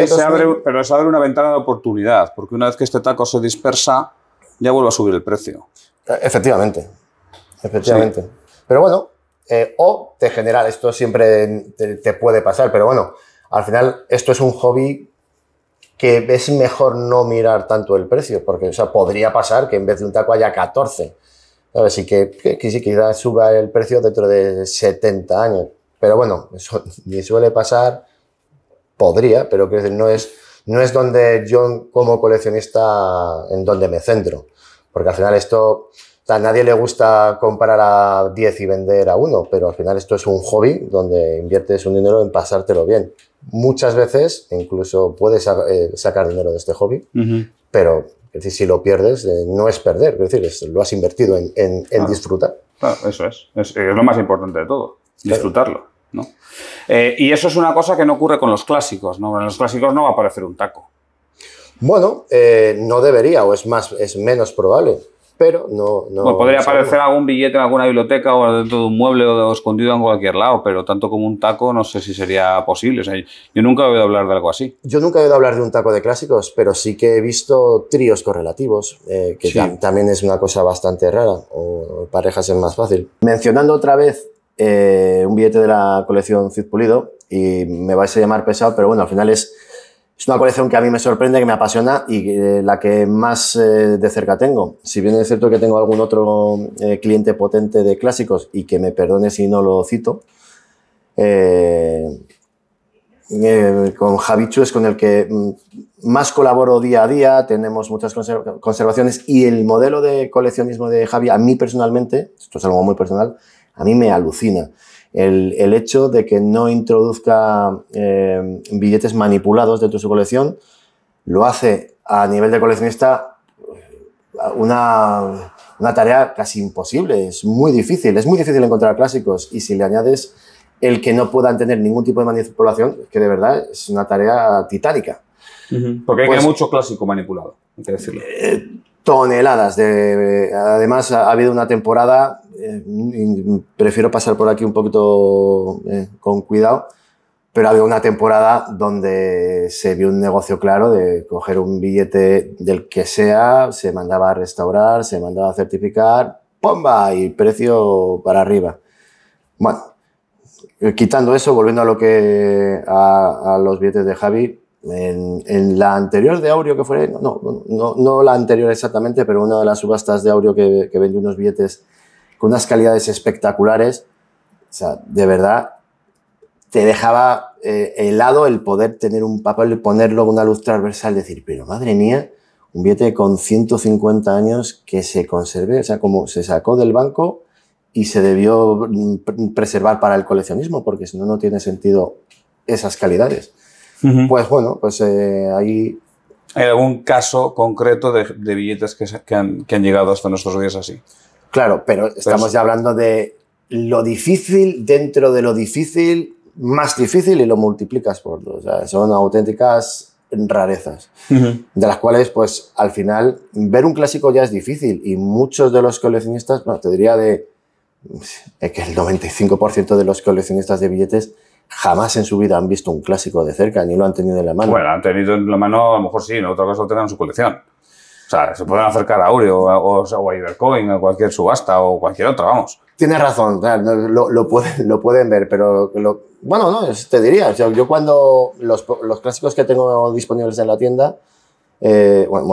pero se abre una ventana de oportunidad, porque una vez que este taco se dispersa, ya vuelve a subir el precio. Eh, efectivamente, efectivamente. Pero bueno, o de general, esto siempre te puede pasar, pero bueno, al final esto es un hobby que es mejor no mirar tanto el precio, porque o sea, podría pasar que en vez de un taco haya 14. Así que, quizás suba el precio dentro de 70 años. Pero bueno, eso ni suele pasar, podría, pero que no, es, no es donde yo como coleccionista, en donde me centro. Porque al final esto, a nadie le gusta comprar a 10 y vender a uno, pero al final esto es un hobby donde inviertes un dinero en pasártelo bien. Muchas veces incluso puedes eh, sacar dinero de este hobby, pero decir, si lo pierdes, eh, no es perder, es decir, lo has invertido en, disfrutar. Claro, eso es. Eh, es. lo más importante de todo, disfrutarlo. y eso es una cosa que no ocurre con los clásicos, ¿no? En los clásicos no va a aparecer un taco. Bueno, no debería, o es más, es menos probable pero no... no podría aparecer algún billete en alguna biblioteca o dentro de un mueble o escondido en cualquier lado, pero tanto como un taco no sé si sería posible. yo nunca he oído hablar de algo así. Yo nunca he oído hablar de un taco de clásicos, pero sí que he visto tríos correlativos, eh, que también es una cosa bastante rara, o parejas es más fácil. Mencionando otra vez eh, un billete de la colección Cid Pulido, y me vais a llamar pesado, pero bueno, al final es es una colección que a mí me sorprende, que me apasiona y eh, la que más eh, de cerca tengo. Si bien es cierto que tengo algún otro eh, cliente potente de clásicos y que me perdone si no lo cito, con Javichu es con el que mm, más colaboro día a día, tenemos muchas conservaciones y el modelo de coleccionismo de Javi, a mí personalmente, esto es algo muy personal, a mí me alucina el, hecho de que no introduzca eh, billetes manipulados dentro de su colección lo hace a nivel de coleccionista eh, una, tarea casi imposible, es muy difícil, es muy difícil encontrar clásicos y si le añades el que no puedan tener ningún tipo de manipulación, que de verdad es una tarea titánica. Porque hay pues mucho clásico manipulado, hay decirlo. Eh, toneladas de... Además, ha habido una temporada eh, prefiero pasar por aquí un poquito eh, con cuidado, pero había una temporada donde se vio un negocio claro de coger un billete del que sea, se mandaba a restaurar, se mandaba a certificar, ¡pomba! Y precio para arriba. Bueno, quitando eso, volviendo a lo que a, los billetes de Javi, en, la anterior de aurio que fue, no, no, la anterior exactamente, pero una de las subastas de Aureo que vendió unos billetes con unas calidades espectaculares. O sea, de verdad, te dejaba eh, helado el poder tener un papel y ponerlo en una luz transversal. Decir, pero madre mía, un billete con 150 años que se conserve, o sea, como se sacó del banco y se debió preservar para el coleccionismo, porque si no, no tiene sentido esas calidades. Pues bueno, pues eh, ahí... ¿Hay algún caso concreto de, billetes que han llegado hasta nuestros días así? Claro, pero pues estamos ya hablando de lo difícil dentro de lo difícil, más difícil y lo multiplicas por dos. O sea, son auténticas rarezas, de las cuales, pues al final, ver un clásico ya es difícil y muchos de los coleccionistas, bueno, te diría de que el 95% de los coleccionistas de billetes jamás en su vida han visto un clásico de cerca, ni lo han tenido en la mano. Bueno, han tenido en la mano, a lo mejor sí, en otra cosa lo tengan en su colección. O sea, se pueden acercar a Aureo o, a a Ibercoin a cualquier subasta o cualquier otra, vamos. Tienes razón, lo, lo, pueden, ver, pero bueno, no, te diría, yo, cuando los, clásicos que tengo disponibles en la tienda, bueno,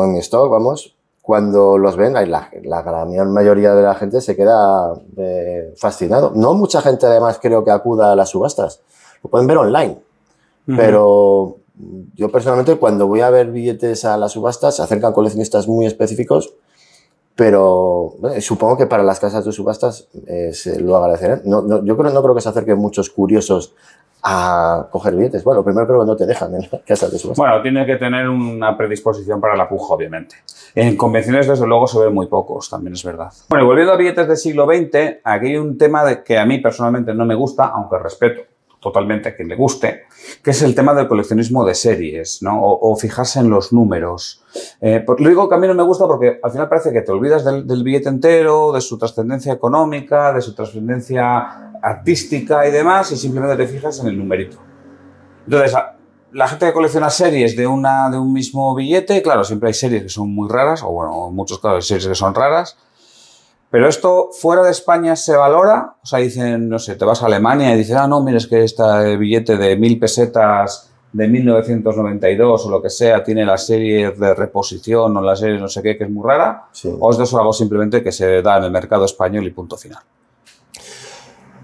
eh, en mi stock, vamos, cuando los ven, la, la gran mayoría de la gente se queda eh, fascinado. No mucha gente además creo que acuda a las subastas, lo pueden ver online, pero yo personalmente cuando voy a ver billetes a las subastas se acercan coleccionistas muy específicos, pero supongo que para las casas de subastas eh, se lo agradecerán. No, yo creo, no creo que se acerquen muchos curiosos a coger billetes. Bueno, primero creo que no te dejan en las casas de subastas. Bueno, tiene que tener una predisposición para la puja, obviamente. En convenciones, desde luego, se ven muy pocos, también es verdad. Bueno, volviendo a billetes del siglo XX, aquí hay un tema que a mí personalmente no me gusta, aunque respeto totalmente, que le guste, que es el tema del coleccionismo de series, ¿no? O, fijarse en los números. Eh, lo digo que a mí no me gusta porque al final parece que te olvidas del, billete entero, de su trascendencia económica, de su trascendencia artística y demás, y simplemente te fijas en el numerito. Entonces, la gente que colecciona series de, una, de un mismo billete, claro, siempre hay series que son muy raras, o bueno, muchos casos hay series que son raras, pero esto fuera de España se valora, o sea, dicen, no sé, te vas a Alemania y dicen, ah, no, mira, es que este billete de mil pesetas de 1992 o lo que sea tiene la serie de reposición o la serie no sé qué, que es muy rara, o es de eso algo simplemente que se da en el mercado español y punto final.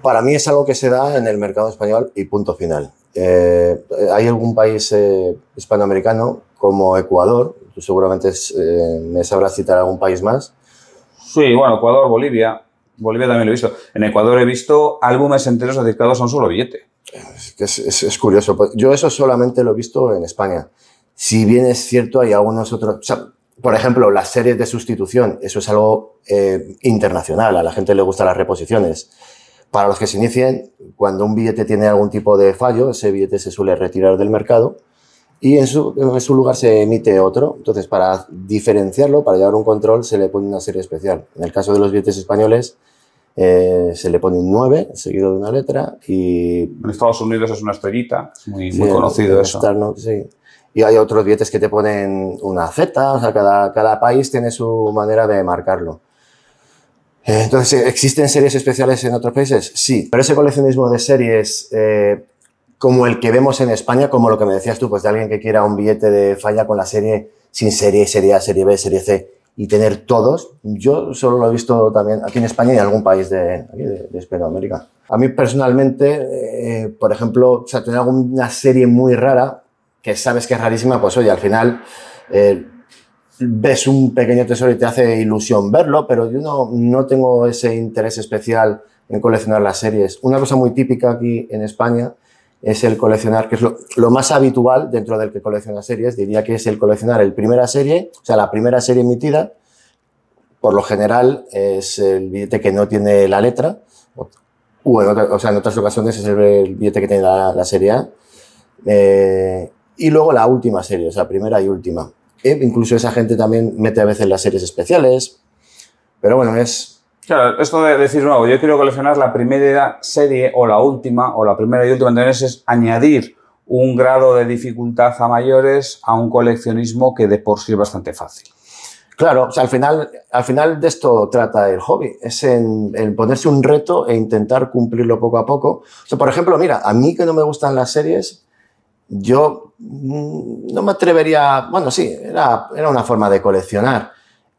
Para mí es algo que se da en el mercado español y punto final. Eh, hay algún país eh, hispanoamericano como Ecuador, tú seguramente eh, me sabrás citar algún país más, Sí, bueno, Ecuador, Bolivia. Bolivia también lo he visto. En Ecuador he visto álbumes enteros dedicados a un solo billete. Es, curioso. Pues, yo eso solamente lo he visto en España. Si bien es cierto, hay algunos otros. O sea, por ejemplo, las series de sustitución, eso es algo eh, internacional. A la gente le gustan las reposiciones. Para los que se inicien, cuando un billete tiene algún tipo de fallo, ese billete se suele retirar del mercado y en su, en su, lugar se emite otro. Entonces, para diferenciarlo, para llevar un control, se le pone una serie especial. En el caso de los billetes españoles, eh, se le pone un 9 seguido de una letra y... En Estados Unidos es una estrellita, muy, conocido eso. Y hay otros billetes que te ponen una Z, o sea, cada, cada país tiene su manera de marcarlo. Eh, entonces, ¿existen series especiales en otros países? Sí, pero ese coleccionismo de series eh, como el que vemos en España, como lo que me decías tú, pues de alguien que quiera un billete de falla con la serie sin serie, serie A, serie B, serie C y tener todos. Yo solo lo he visto también aquí en España y en algún país de, de, de A mí personalmente, eh, por ejemplo, o sea, tener una serie muy rara, que sabes que es rarísima, pues oye, al final eh, ves un pequeño tesoro y te hace ilusión verlo, pero yo no, no tengo ese interés especial en coleccionar las series. Una cosa muy típica aquí en España es el coleccionar, que es lo, más habitual dentro del que colecciona series, diría que es el coleccionar el primera serie, o sea, la primera serie emitida, por lo general es el billete que no tiene la letra, o, en sea, en otras ocasiones es el, billete que tiene la, serie A, eh, y luego la última serie, o sea, primera y última. Eh, incluso esa gente también mete a veces las series especiales, pero bueno, es Claro, esto de decir, nuevo, yo quiero coleccionar la primera serie o la última, o la primera y última, entonces es añadir un grado de dificultad a mayores a un coleccionismo que de por sí es bastante fácil. Claro, al, final, al final de esto trata el hobby, es en, ponerse un reto e intentar cumplirlo poco a poco. O sea, por ejemplo, mira, a mí que no me gustan las series, yo mm, no me atrevería, bueno, sí, era, era una forma de coleccionar,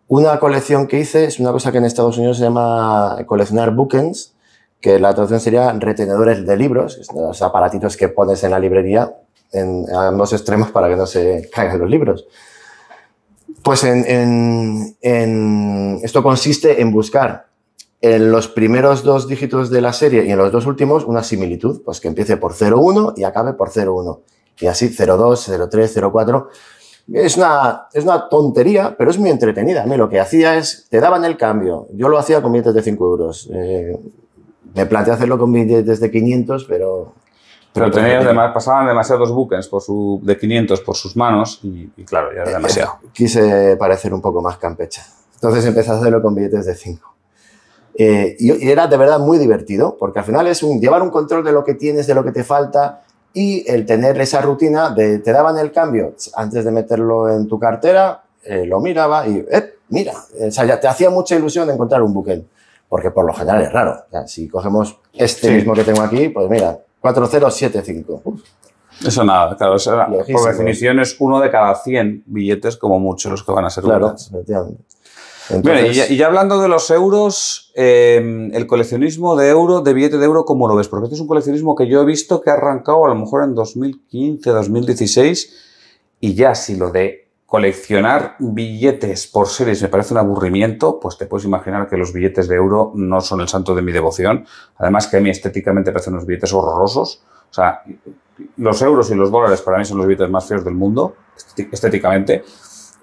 una colección que hice es una cosa que en Estados Unidos se llama coleccionar bookends, que la traducción sería retenedores de libros, los aparatitos que pones en la librería en ambos extremos para que no se caigan los libros. Pues esto consiste en buscar en los primeros dos dígitos de la serie y en los dos últimos una similitud, pues que empiece por 01 y acabe por 01. Y así 02, 03, 04 es una, es una tontería, pero es muy entretenida. A mí lo que hacía es, te daban el cambio. Yo lo hacía con billetes de 5 euros. Eh, me planteé hacerlo con billetes de 500, pero... Pero pasaban demasiados buques por su, de 500 por sus manos y, claro, ya era eh, demasiado. quise parecer un poco más campecha. Entonces empecé a hacerlo con billetes de 5. Eh, y, era de verdad muy divertido, porque al final es un, llevar un control de lo que tienes, de lo que te falta, y el tener esa rutina de te daban el cambio antes de meterlo en tu cartera, eh, lo miraba y, eh, mira, o sea, ya te hacía mucha ilusión de encontrar un buque, porque por lo general es raro. si cogemos este mismo que tengo aquí, pues mira, 4075. Eso nada, claro, eso por definición ¿eh? es uno de cada 100 billetes como muchos los que van a ser claro, bueno, y, ya, hablando de los euros, em, el coleccionismo de euro, de billete de euro, ¿cómo lo ves? Porque este es un coleccionismo que yo he visto que ha arrancado a lo mejor en 2015, 2016, y ya si lo de coleccionar billetes por series me parece un aburrimiento, pues te puedes imaginar que los billetes de euro no son el santo de mi devoción. Además que a mí estéticamente parecen unos billetes horrorosos. O sea, los euros y los dólares para mí son los billetes más feos del mundo, estéticamente.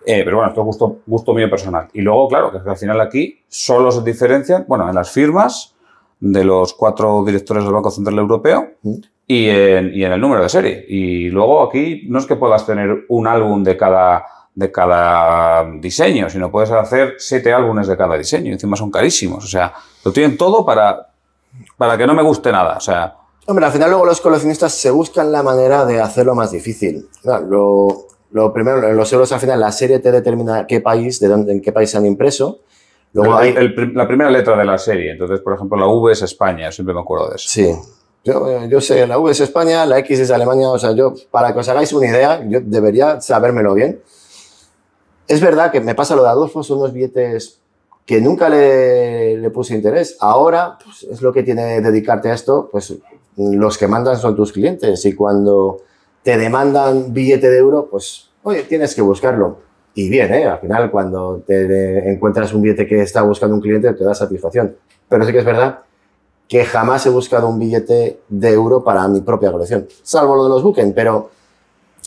Eh, pero bueno, esto es gusto, gusto mío personal. Y luego, claro, que al final aquí solo se diferencian, bueno, en las firmas de los cuatro directores del Banco Central Europeo mm. y, en, y en, el número de serie. Y luego aquí no es que puedas tener un álbum de cada, de cada diseño, sino puedes hacer siete álbumes de cada diseño. Encima son carísimos. O sea, lo tienen todo para, para que no me guste nada. O sea, Hombre, al final luego los coleccionistas se buscan la manera de hacerlo más difícil. Claro, lo, lo primero, los euros al final, la serie te determina qué país, de dónde, en qué país se han impreso. Luego la primera letra de la serie, entonces, por ejemplo, la V es España, siempre me acuerdo de eso. Sí. Yo, eh, yo, sé, la V es España, la X es Alemania, o sea, yo, para que os hagáis una idea, yo debería sabérmelo bien. Es verdad que me pasa lo de Adolfo, son unos billetes que nunca le, le puse interés. Ahora pues, es lo que tiene dedicarte a esto, pues los que mandan son tus clientes y cuando te demandan billete de euro, pues, oye, tienes que buscarlo. Y bien, ¿eh? al final cuando te encuentras un billete que está buscando un cliente te da satisfacción. Pero sí que es verdad que jamás he buscado un billete de euro para mi propia colección, salvo lo de los Buken, pero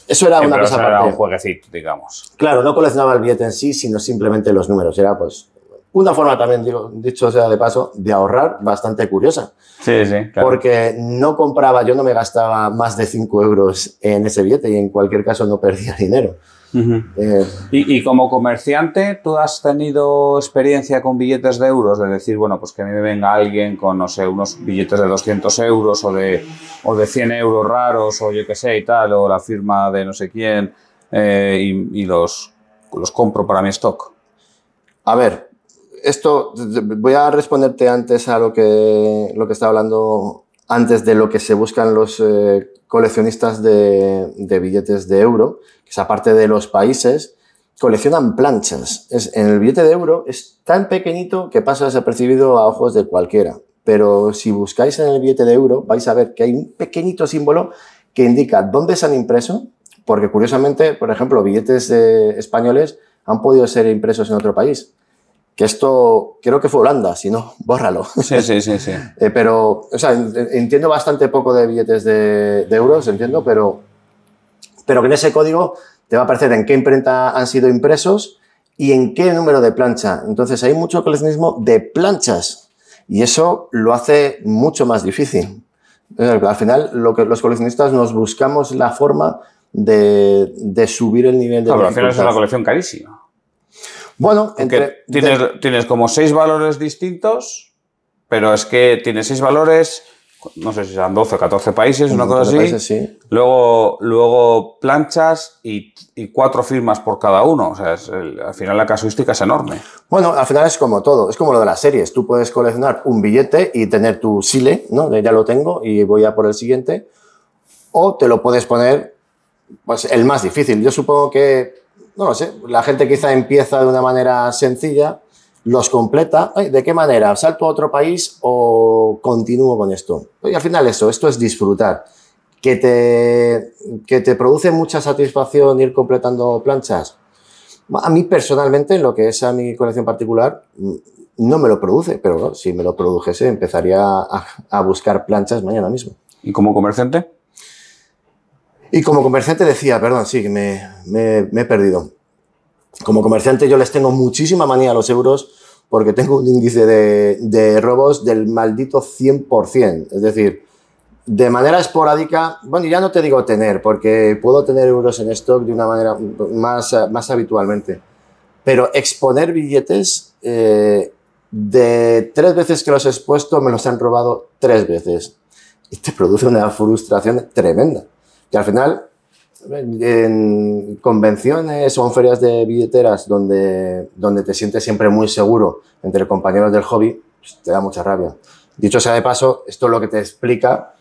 eso era una cosa aparte. Era un jueguecito, digamos. Claro, no coleccionaba el billete en sí, sino simplemente los números. Era pues una forma también, dicho sea de paso, de ahorrar bastante curiosa. Sí, sí, Porque no compraba, yo no me gastaba más de 5 euros en ese billete y en cualquier caso no perdía dinero. Eh, y, como comerciante, ¿tú has tenido experiencia con billetes de euros? De decir, bueno, pues que a mí me venga alguien con, no sé, unos billetes de 200 euros o de, de 100 euros raros o yo qué sé y tal, o la firma de no sé quién eh, y, los, los compro para mi stock. A ver, esto voy a responderte antes a lo que, lo que estaba hablando antes de lo que se buscan los eh, coleccionistas de, billetes de euro, que es aparte de los países, coleccionan planchas. en el billete de euro es tan pequeñito que pasa desapercibido a ojos de cualquiera. Pero si buscáis en el billete de euro, vais a ver que hay un pequeñito símbolo que indica dónde se han impreso, porque curiosamente, por ejemplo, billetes eh, españoles han podido ser impresos en otro país que esto creo que fue Holanda, si no, bórralo. Sí, sí, sí. sí. Eh, pero, o sea, entiendo bastante poco de billetes de, euros, entiendo, pero, pero que en ese código te va a aparecer en qué imprenta han sido impresos y en qué número de plancha. Entonces, hay mucho coleccionismo de planchas y eso lo hace mucho más difícil. Al final, lo que los coleccionistas nos buscamos la forma de, subir el nivel de. Claro, pero al final es una colección carísima. Bueno, entre, tienes, tienes como seis valores distintos, pero es que tienes seis valores, no sé si sean 12 o 14 países, una cosa así. Luego, luego planchas y, cuatro firmas por cada uno. O sea, al final la casuística es enorme. Bueno, al final es como todo, es como lo de las series. Tú puedes coleccionar un billete y tener tu sile, ¿no? ya lo tengo y voy a por el siguiente. O te lo puedes poner, pues, el más difícil. Yo supongo que no lo sé, la gente quizá empieza de una manera sencilla, los completa, ¿de qué manera? ¿Salto a otro país o continúo con esto? Y al final eso, esto es disfrutar. ¿Que te, que te produce mucha satisfacción ir completando planchas? A mí personalmente, en lo que es a mi colección particular, mm, no me lo produce, pero si me lo produjese empezaría a buscar planchas mañana mismo. ¿Y como comerciante? Y como comerciante decía, perdón, sí, me, he perdido. Como comerciante yo les tengo muchísima manía a los euros porque tengo un índice de, robos del maldito 100%. Es decir, de manera esporádica, bueno, ya no te digo tener, porque puedo tener euros en stock de una manera más, más habitualmente, pero exponer billetes, eh, de tres veces que los he expuesto, me los han robado tres veces. Y te produce una frustración tremenda que al final en convenciones o en ferias de billeteras donde, donde te sientes siempre muy seguro entre compañeros del hobby, pues, te da mucha rabia. Dicho sea de paso, esto lo que te explica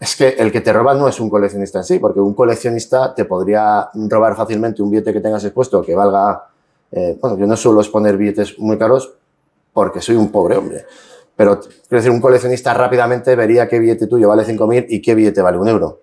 es que el que te roba no es un coleccionista en sí, porque un coleccionista te podría robar fácilmente un billete que tengas expuesto que valga... Eh, bueno, yo no suelo exponer billetes muy caros porque soy un pobre hombre, pero quiero decir, un coleccionista rápidamente vería qué billete tuyo vale 5.000 y qué billete vale un euro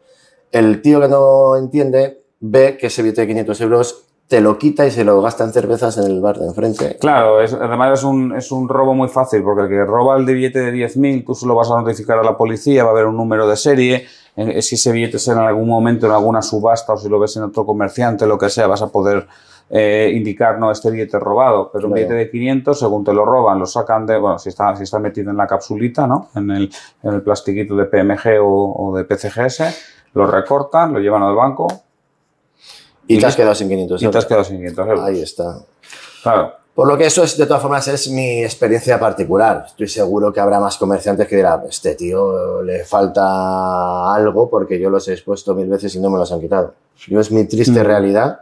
el tío que no entiende ve que ese billete de 500 euros te lo quita y se lo gasta en cervezas en el bar de enfrente. Claro, además es un, robo muy fácil, porque el que roba el billete de 10.000, tú solo vas a notificar a la policía, va a haber un número de serie, eh, si ese billete es en algún momento en alguna subasta o si lo ves en otro comerciante, lo que sea, vas a poder eh, indicar, no, este billete robado, pero un billete de 500, según te lo roban, lo sacan de, bueno, si está, si está metido en la capsulita, ¿no? En el, en plastiquito de PMG o, o de PCGS lo recortan, lo llevan al banco. Y, te has quedado sin 500 euros. Y te has quedado sin 500 euros. Ahí está. Claro. Por lo que eso es, de todas formas, es mi experiencia particular. Estoy seguro que habrá más comerciantes que dirán, este tío eh, le falta algo porque yo los he expuesto mil veces y no me los han quitado. Yo es mi triste mm. realidad.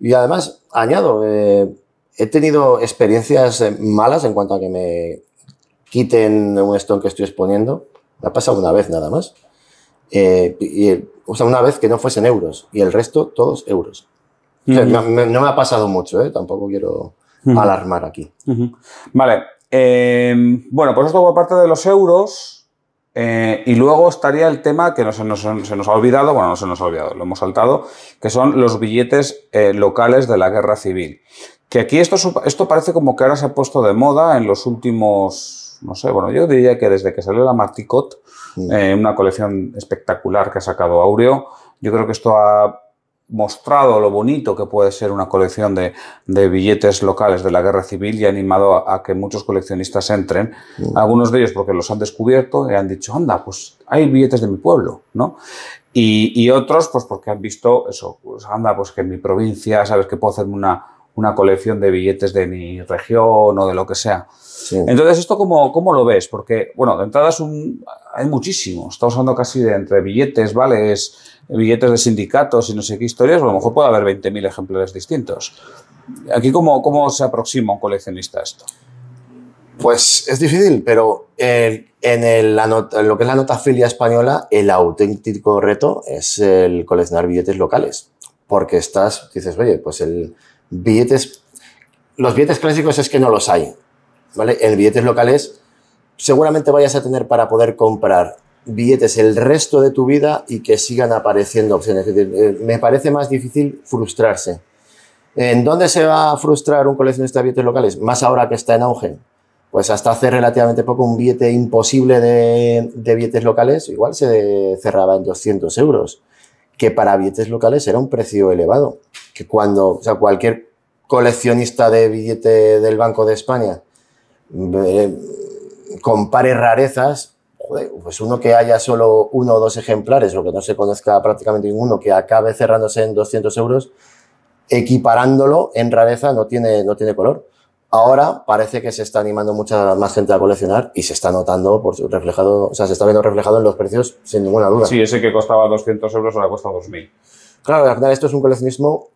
Y además, añado, eh, he tenido experiencias eh, malas en cuanto a que me quiten un stone que estoy exponiendo. Me ha pasado una vez nada más. Eh, o sea, una vez que no fuesen euros y el resto todos euros. no me ha pasado mucho, ¿eh? tampoco quiero alarmar aquí. Vale, em, bueno, pues esto por parte de los euros. Eh, y luego estaría el tema que no se, nos, ha olvidado, bueno, no se nos ha olvidado, lo hemos saltado, que son los billetes eh, locales de la guerra civil. Que aquí esto, esto parece como que ahora se ha puesto de moda en los últimos, no sé, bueno, yo diría que desde que salió la Marticot, eh, una colección espectacular que ha sacado Aureo. Yo creo que esto ha mostrado lo bonito que puede ser una colección de, billetes locales de la guerra civil y ha animado a, que muchos coleccionistas entren, algunos de ellos porque los han descubierto y han dicho, anda, pues hay billetes de mi pueblo, ¿no? Y, otros, pues porque han visto eso, pues anda, pues que en mi provincia, sabes que puedo hacerme una, una colección de billetes de mi región o de lo que sea. Entonces, ¿esto cómo, lo ves? Porque, bueno, de entrada es un, hay muchísimos. Estamos hablando casi de entre billetes, vales, billetes de sindicatos y no sé qué historias. a lo mejor puede haber 20.000 ejemplares distintos. ¿Aquí cómo, cómo se aproxima un coleccionista a esto? Pues es difícil, pero en, en, lo que es la notafilia española, el auténtico reto es el coleccionar billetes locales. Porque estás, dices, oye, pues el, billetes, los billetes clásicos es que no los hay, ¿vale? En billetes locales seguramente vayas a tener para poder comprar billetes el resto de tu vida y que sigan apareciendo opciones. Eh, me parece más difícil frustrarse. ¿En dónde se va a frustrar un coleccionista de billetes locales? Más ahora que está en auge. Pues hasta hace relativamente poco un billete imposible de, de billetes locales, igual se cerraba en 200 euros que para billetes locales era un precio elevado. Que cuando, o sea, cualquier coleccionista de billete del Banco de España mm, compare rarezas, joder, pues uno que haya solo uno o dos ejemplares, o que no se conozca prácticamente ninguno, que acabe cerrándose en 200 euros, equiparándolo en rareza no tiene, no tiene color. Ahora parece que se está animando mucha más gente a coleccionar y se está notando por reflejado, o sea, se está viendo reflejado en los precios sin ninguna duda. Sí, ese que costaba 200 euros ahora cuesta 2.000. Claro, al final esto es un coleccionismo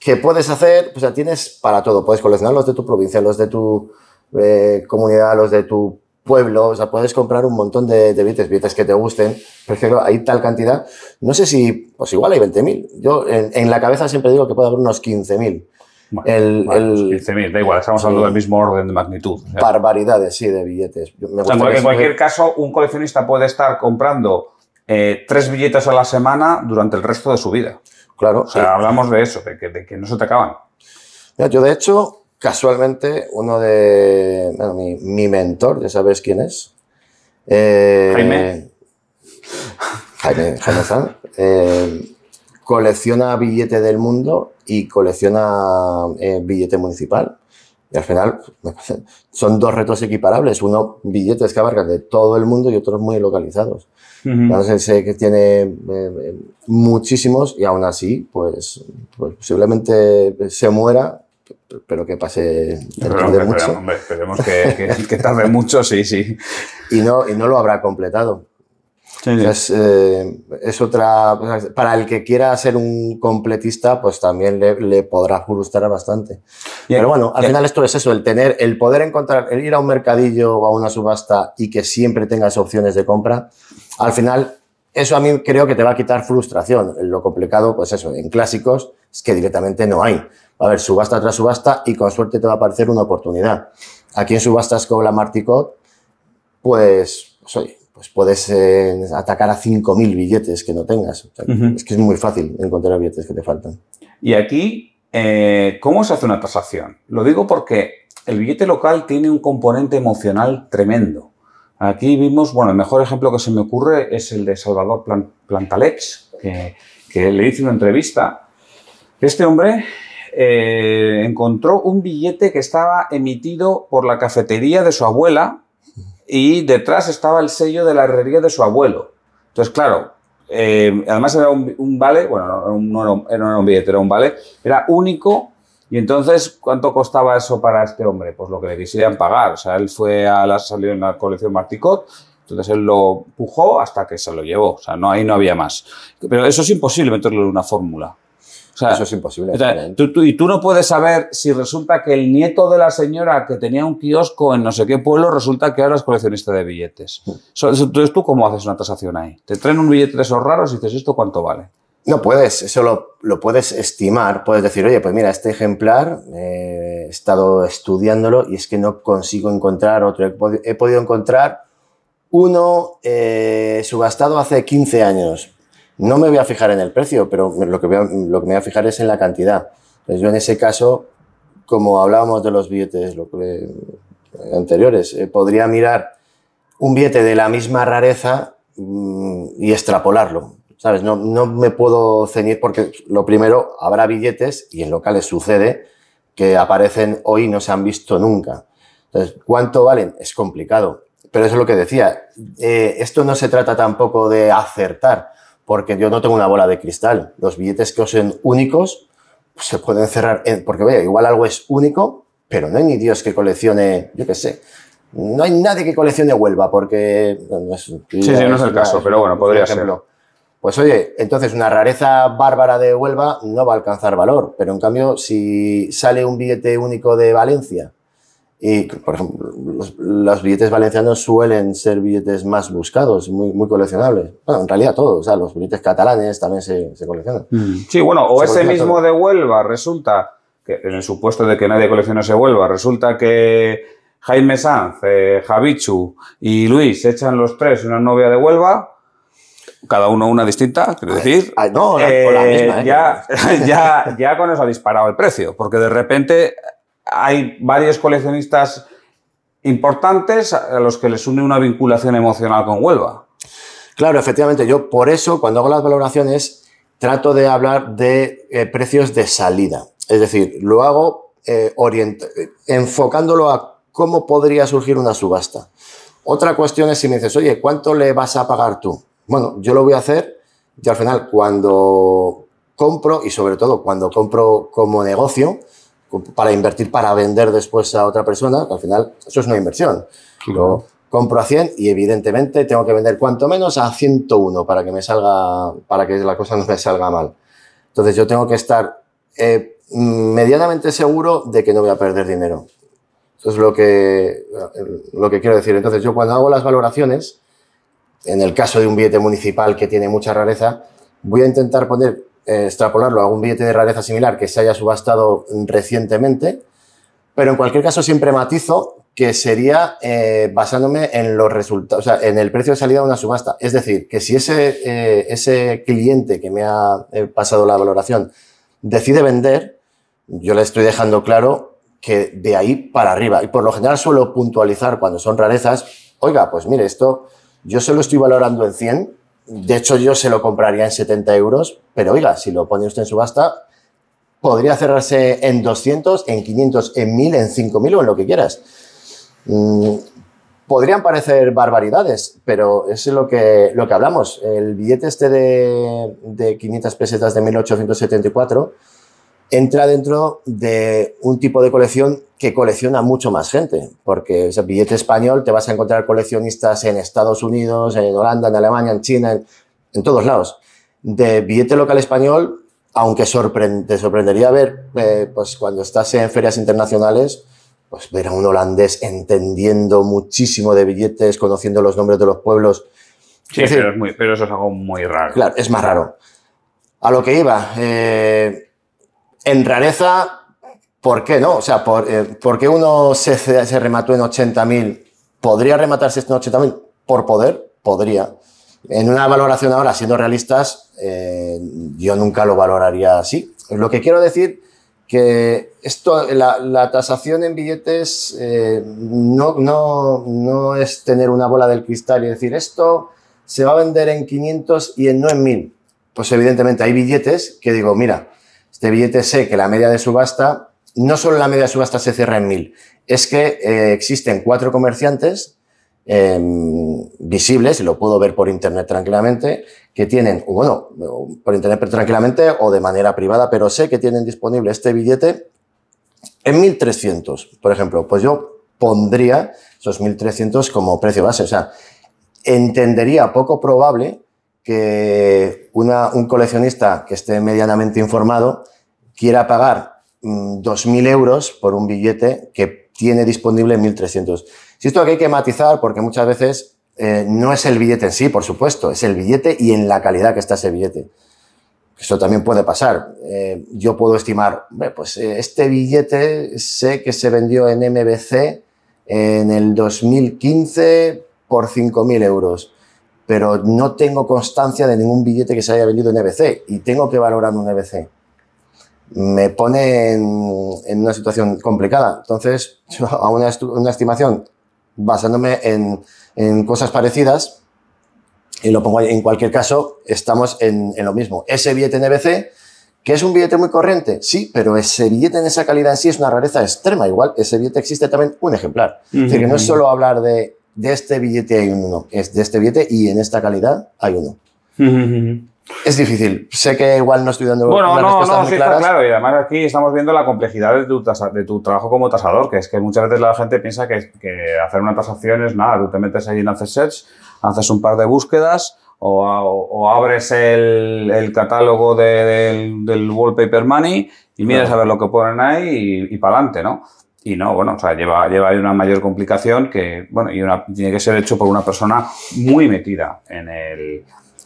que puedes hacer, o sea, tienes para todo. Puedes coleccionar los de tu provincia, los de tu eh, comunidad, los de tu pueblo, o sea, puedes comprar un montón de, de billetes, que te gusten, pero hay tal cantidad, no sé si, pues igual hay 20.000, yo en, en, la cabeza siempre digo que puede haber unos 15.000, el, 15.000, pues da igual, estamos hablando del mismo orden de magnitud. Barbaridades, sí, de billetes. en cualquier caso, un coleccionista puede estar comprando eh, tres billetes a la semana durante el resto de su vida. Claro. O sea, eh. hablamos de eso, de que, no se te acaban. yo, de hecho, casualmente, uno de. Bueno, mi, mentor, ya sabes quién es. Eh, Jaime. Jaime, Jaime colecciona billete del mundo y colecciona eh, billete municipal. Y al final son dos retos equiparables. Uno, billetes que abarcan de todo el mundo y otros muy localizados. Entonces sé que tiene eh, eh, muchísimos y aún así, pues, pues, posiblemente se muera pero que pase mucho. esperemos que, que tarde mucho, sí, sí. Y no, y no lo habrá completado es, eh, es, otra. Para el que quiera ser un completista, pues también le, podrá frustrar bastante. Pero bueno, al final esto es eso: el tener, el poder encontrar, el ir a un mercadillo o a una subasta y que siempre tengas opciones de compra, al final. Eso a mí creo que te va a quitar frustración. Lo complicado, pues eso, en clásicos es que directamente no hay. Va a haber subasta tras subasta y con suerte te va a aparecer una oportunidad. Aquí en subastas con la Marticot, pues, soy pues puedes eh, atacar a 5.000 billetes que no tengas. Es que es muy fácil encontrar billetes que te faltan. Y aquí, eh, ¿cómo se hace una tasación? Lo digo porque el billete local tiene un componente emocional tremendo. Aquí vimos, bueno, el mejor ejemplo que se me ocurre es el de Salvador Plantalex, que, le hice una entrevista. Este hombre eh, encontró un billete que estaba emitido por la cafetería de su abuela y detrás estaba el sello de la herrería de su abuelo. Entonces, claro, eh, además era un, vale, bueno, no era, un, billete, era un vale, era único. Y entonces, ¿cuánto costaba eso para este hombre? Pues lo que le quisieran pagar. O sea, él fue a la, salió en la colección Marticot, entonces él lo pujó hasta que se lo llevó. O sea, no, ahí no había más. Pero eso es imposible meterlo en una fórmula. O sea, Eso es imposible. y tú no puedes saber si resulta que el nieto de la señora que tenía un kiosco en no sé qué pueblo resulta que ahora es coleccionista de billetes. Hmm. Entonces, ¿tú cómo haces una tasación ahí? Te traen un billete de esos raros y dices, ¿esto cuánto vale? No puedes, eso lo, puedes estimar, puedes decir, oye, pues mira, este ejemplar eh, he estado estudiándolo y es que no consigo encontrar otro. He, podido encontrar uno eh, subastado hace 15 años, no me voy a fijar en el precio, pero lo que, lo que me voy a fijar es en la cantidad. Entonces yo en ese caso, como hablábamos de los billetes eh, anteriores, eh, podría mirar un billete de la misma rareza mm, y extrapolarlo. ¿Sabes? No, no me puedo ceñir porque lo primero, habrá billetes, y en locales sucede, que aparecen hoy y no se han visto nunca. Entonces, ¿cuánto valen? Es complicado. Pero eso es lo que decía. Eh, esto no se trata tampoco de acertar, porque yo no tengo una bola de cristal. Los billetes que osen únicos pues, se pueden cerrar, porque vea, igual algo es único, pero no hay ni Dios que coleccione, yo qué sé. No hay nadie que coleccione Huelva, porque... es, sí, sí, no es el caso, pero bueno, podría ser. Pues oye, entonces una rareza bárbara de Huelva no va a alcanzar valor, pero en cambio si sale un billete único de Valencia y, por ejemplo, los, billetes valencianos suelen ser billetes más buscados, muy, muy coleccionables. Bueno, en realidad todos, o sea, los billetes catalanes también se, coleccionan. Mm. Sí, bueno, o ese mismo de Huelva resulta, que en el supuesto de que nadie colecciona ese Huelva, resulta que Jaime Sanz, eh, Javichu y Luis echan los tres una novia de Huelva, cada uno una distinta, quiero decir. no, eh, ¿eh? ya, ya, ya con eso ha disparado el precio, porque de repente hay varios coleccionistas importantes a los que les une una vinculación emocional con Huelva. Claro, efectivamente. Yo por eso, cuando hago las valoraciones, trato de hablar de eh, precios de salida. Es decir, lo hago eh, eh, enfocándolo a cómo podría surgir una subasta. Otra cuestión es si me dices, oye, ¿cuánto le vas a pagar tú? Bueno, yo lo voy a hacer y al final cuando compro y sobre todo cuando compro como negocio, para invertir para vender después a otra persona, al final eso es una inversión. Yo compro a 100 y evidentemente tengo que vender cuanto menos a 101 para que me salga, para que la cosa no me salga mal. Entonces yo tengo que estar eh, medianamente seguro de que no voy a perder dinero. Eso es lo que, lo que quiero decir. Entonces yo cuando hago las valoraciones, en el caso de un billete municipal que tiene mucha rareza, voy a intentar poner eh, extrapolarlo a un billete de rareza similar que se haya subastado recientemente, pero en cualquier caso siempre matizo que sería eh, basándome en los resultados, o sea, en el precio de salida de una subasta. Es decir, que si ese, eh, ese cliente que me ha pasado la valoración decide vender, yo le estoy dejando claro que de ahí para arriba. Y por lo general suelo puntualizar cuando son rarezas, oiga, pues mire, esto yo se lo estoy valorando en 100, de hecho, yo se lo compraría en 70 euros, pero oiga, si lo pone usted en subasta, podría cerrarse en 200, en 500, en 1000, en 5000 o en lo que quieras. Mm, podrían parecer barbaridades, pero es lo que, lo que hablamos. El billete este de, de 500 pesetas de 1874 entra dentro de un tipo de colección que colecciona mucho más gente, porque ese billete español te vas a encontrar coleccionistas en Estados Unidos, en Holanda, en Alemania, en China, en, todos lados. De billete local español, aunque te sorprendería ver, eh, pues cuando estás en ferias internacionales, pues ver a un holandés entendiendo muchísimo de billetes, conociendo los nombres de los pueblos. Sí, pero, muy, pero eso es algo muy raro. Claro, es más raro. A lo que iba, eh, en rareza, ¿por qué no? O sea, ¿por, eh, qué uno se, remató en 80.000? ¿Podría rematarse en 80.000 por poder? Podría. En una valoración ahora, siendo realistas, eh, yo nunca lo valoraría así. Lo que quiero decir que esto, la, tasación en billetes eh, no, no, no, es tener una bola del cristal y decir esto se va a vender en 500 y en no en 1000. Pues evidentemente hay billetes que digo, mira, este billete sé que la media de subasta, no solo la media de subasta se cierra en 1000, es que eh, existen cuatro comerciantes em, visibles, y lo puedo ver por internet tranquilamente, que tienen, bueno, por internet tranquilamente o de manera privada, pero sé que tienen disponible este billete en 1300, por ejemplo. Pues yo pondría esos 1300 como precio base. O sea, entendería poco probable que un coleccionista que esté medianamente informado quiera pagar 2.000 mm, euros por un billete que tiene disponible 1.300. Esto que hay que matizar porque muchas veces eh, no es el billete en sí, por supuesto, es el billete y en la calidad que está ese billete. Eso también puede pasar. Eh, yo puedo estimar, pues eh, este billete sé que se vendió en MBC en el 2015 por 5.000 euros pero no tengo constancia de ningún billete que se haya vendido en EBC y tengo que valorar un EBC. Me pone en, una situación complicada. Entonces, a una, una estimación basándome en, cosas parecidas, y lo pongo ahí. en cualquier caso, estamos en, lo mismo. Ese billete en EBC, que es un billete muy corriente, sí, pero ese billete en esa calidad en sí es una rareza extrema. Igual, ese billete existe también un ejemplar. Es decir, que no es solo hablar de de este billete hay uno, es de este billete y en esta calidad hay uno. Es difícil. Sé que igual no estoy dando bueno, no, no, muy claro. Y además aquí estamos viendo la complejidad de tu, de tu trabajo como tasador, que es que muchas veces la gente piensa que, que hacer una tasación es nada. Tú te metes ahí en Haces Search, haces un par de búsquedas o, o abres el, el catálogo del, del, Wallpaper Money y miras a ver lo que ponen ahí y, y para adelante, ¿no? Y no, bueno, o sea, lleva, lleva una mayor complicación que, bueno, y una, tiene que ser hecho por una persona muy metida en el,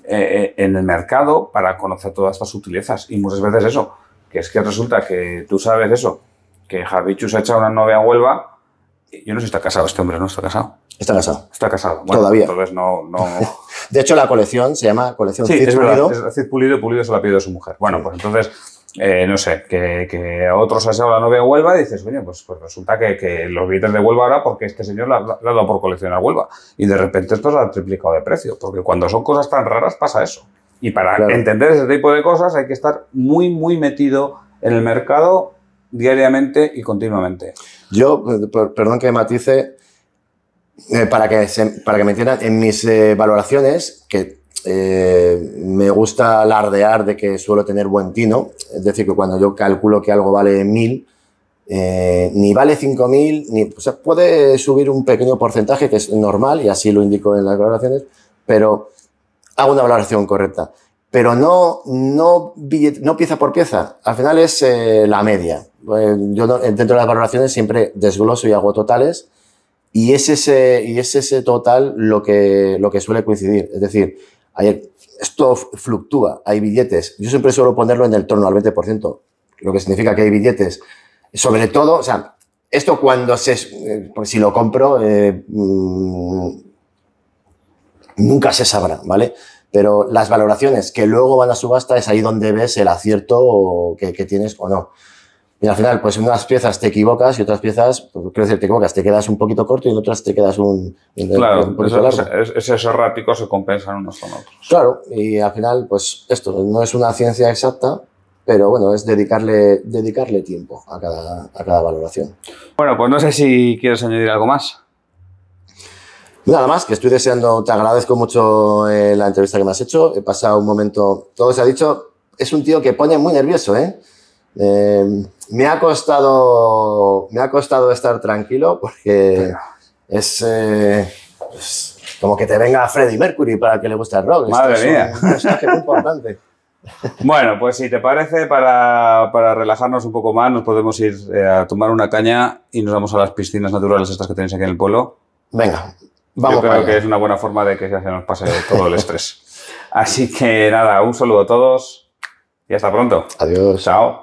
eh, eh, en el mercado para conocer todas estas sutilezas. Y muchas veces eso, que es que resulta que tú sabes eso, que Javichu se ha echado una novia a Huelva. Yo no sé si está casado este hombre, ¿no? ¿Está casado? Está casado. Está casado. Bueno, Todavía. Entonces no, no... de hecho, la colección se llama colección Cid Pulido. es Cid Pulido y Pulido se la pide de su mujer. Bueno, pues entonces eh, no sé, que, a otros ha sido la novia Huelva y dices, bueno, pues, pues, resulta que, los billetes de Huelva ahora, porque este señor la, ha dado por coleccionar Huelva, y de repente esto se ha triplicado de precio, porque cuando son cosas tan raras pasa eso. Y para entender ese tipo de cosas hay que estar muy, muy metido en el mercado diariamente y continuamente. Yo, perdón que matice, eh, para, que para que me entiendan, en mis eh, valoraciones, que eh, me gusta alardear de que suelo tener buen tino, es decir, que cuando yo calculo que algo vale 1000, eh, ni vale 5000, ni puede subir un pequeño porcentaje que es normal y así lo indico en las valoraciones, pero hago una valoración correcta. Pero no, no, no pieza por pieza, al final es eh, la media. Pues, yo dentro de las valoraciones siempre desgloso y hago totales y es ese, y es ese total lo que, lo que suele coincidir. Es decir, esto fluctúa, hay billetes. Yo siempre suelo ponerlo en el torno al 20%, lo que significa que hay billetes. Sobre todo, o sea, esto cuando se... Eh, pues si lo compro, eh, mm, nunca se sabrá, ¿vale? Pero las valoraciones que luego van a subasta es ahí donde ves el acierto que tienes o no. Y al final, pues en unas piezas te equivocas y otras piezas, pues, quiero decir, te equivocas, te quedas un poquito corto y en otras te quedas un, claro, eso, Es, esos erráticos se compensan unos con otros. Claro, y al final, pues esto no es una ciencia exacta, pero bueno, es dedicarle, dedicarle tiempo a cada, a cada valoración. Bueno, pues no sé si quieres añadir algo más. Nada más, que estoy deseando, te agradezco mucho eh, la entrevista que me has hecho, he pasado un momento, todo se ha dicho, es un tío que pone muy nervioso, ¿eh? Em, me ha costado, me ha costado estar tranquilo porque eh, es, como que te venga Freddy Mercury para que le guste el rock. Madre Esto Es un muy importante. Bueno, pues si te parece, para, relajarnos un poco más, nos podemos ir eh, a tomar una caña y nos vamos a las piscinas naturales estas que tenéis aquí en el pueblo. Venga, vamos. Yo creo que es una buena forma de que se nos pase todo el estrés. Así que nada, un saludo a todos y hasta pronto. Adiós. Chao.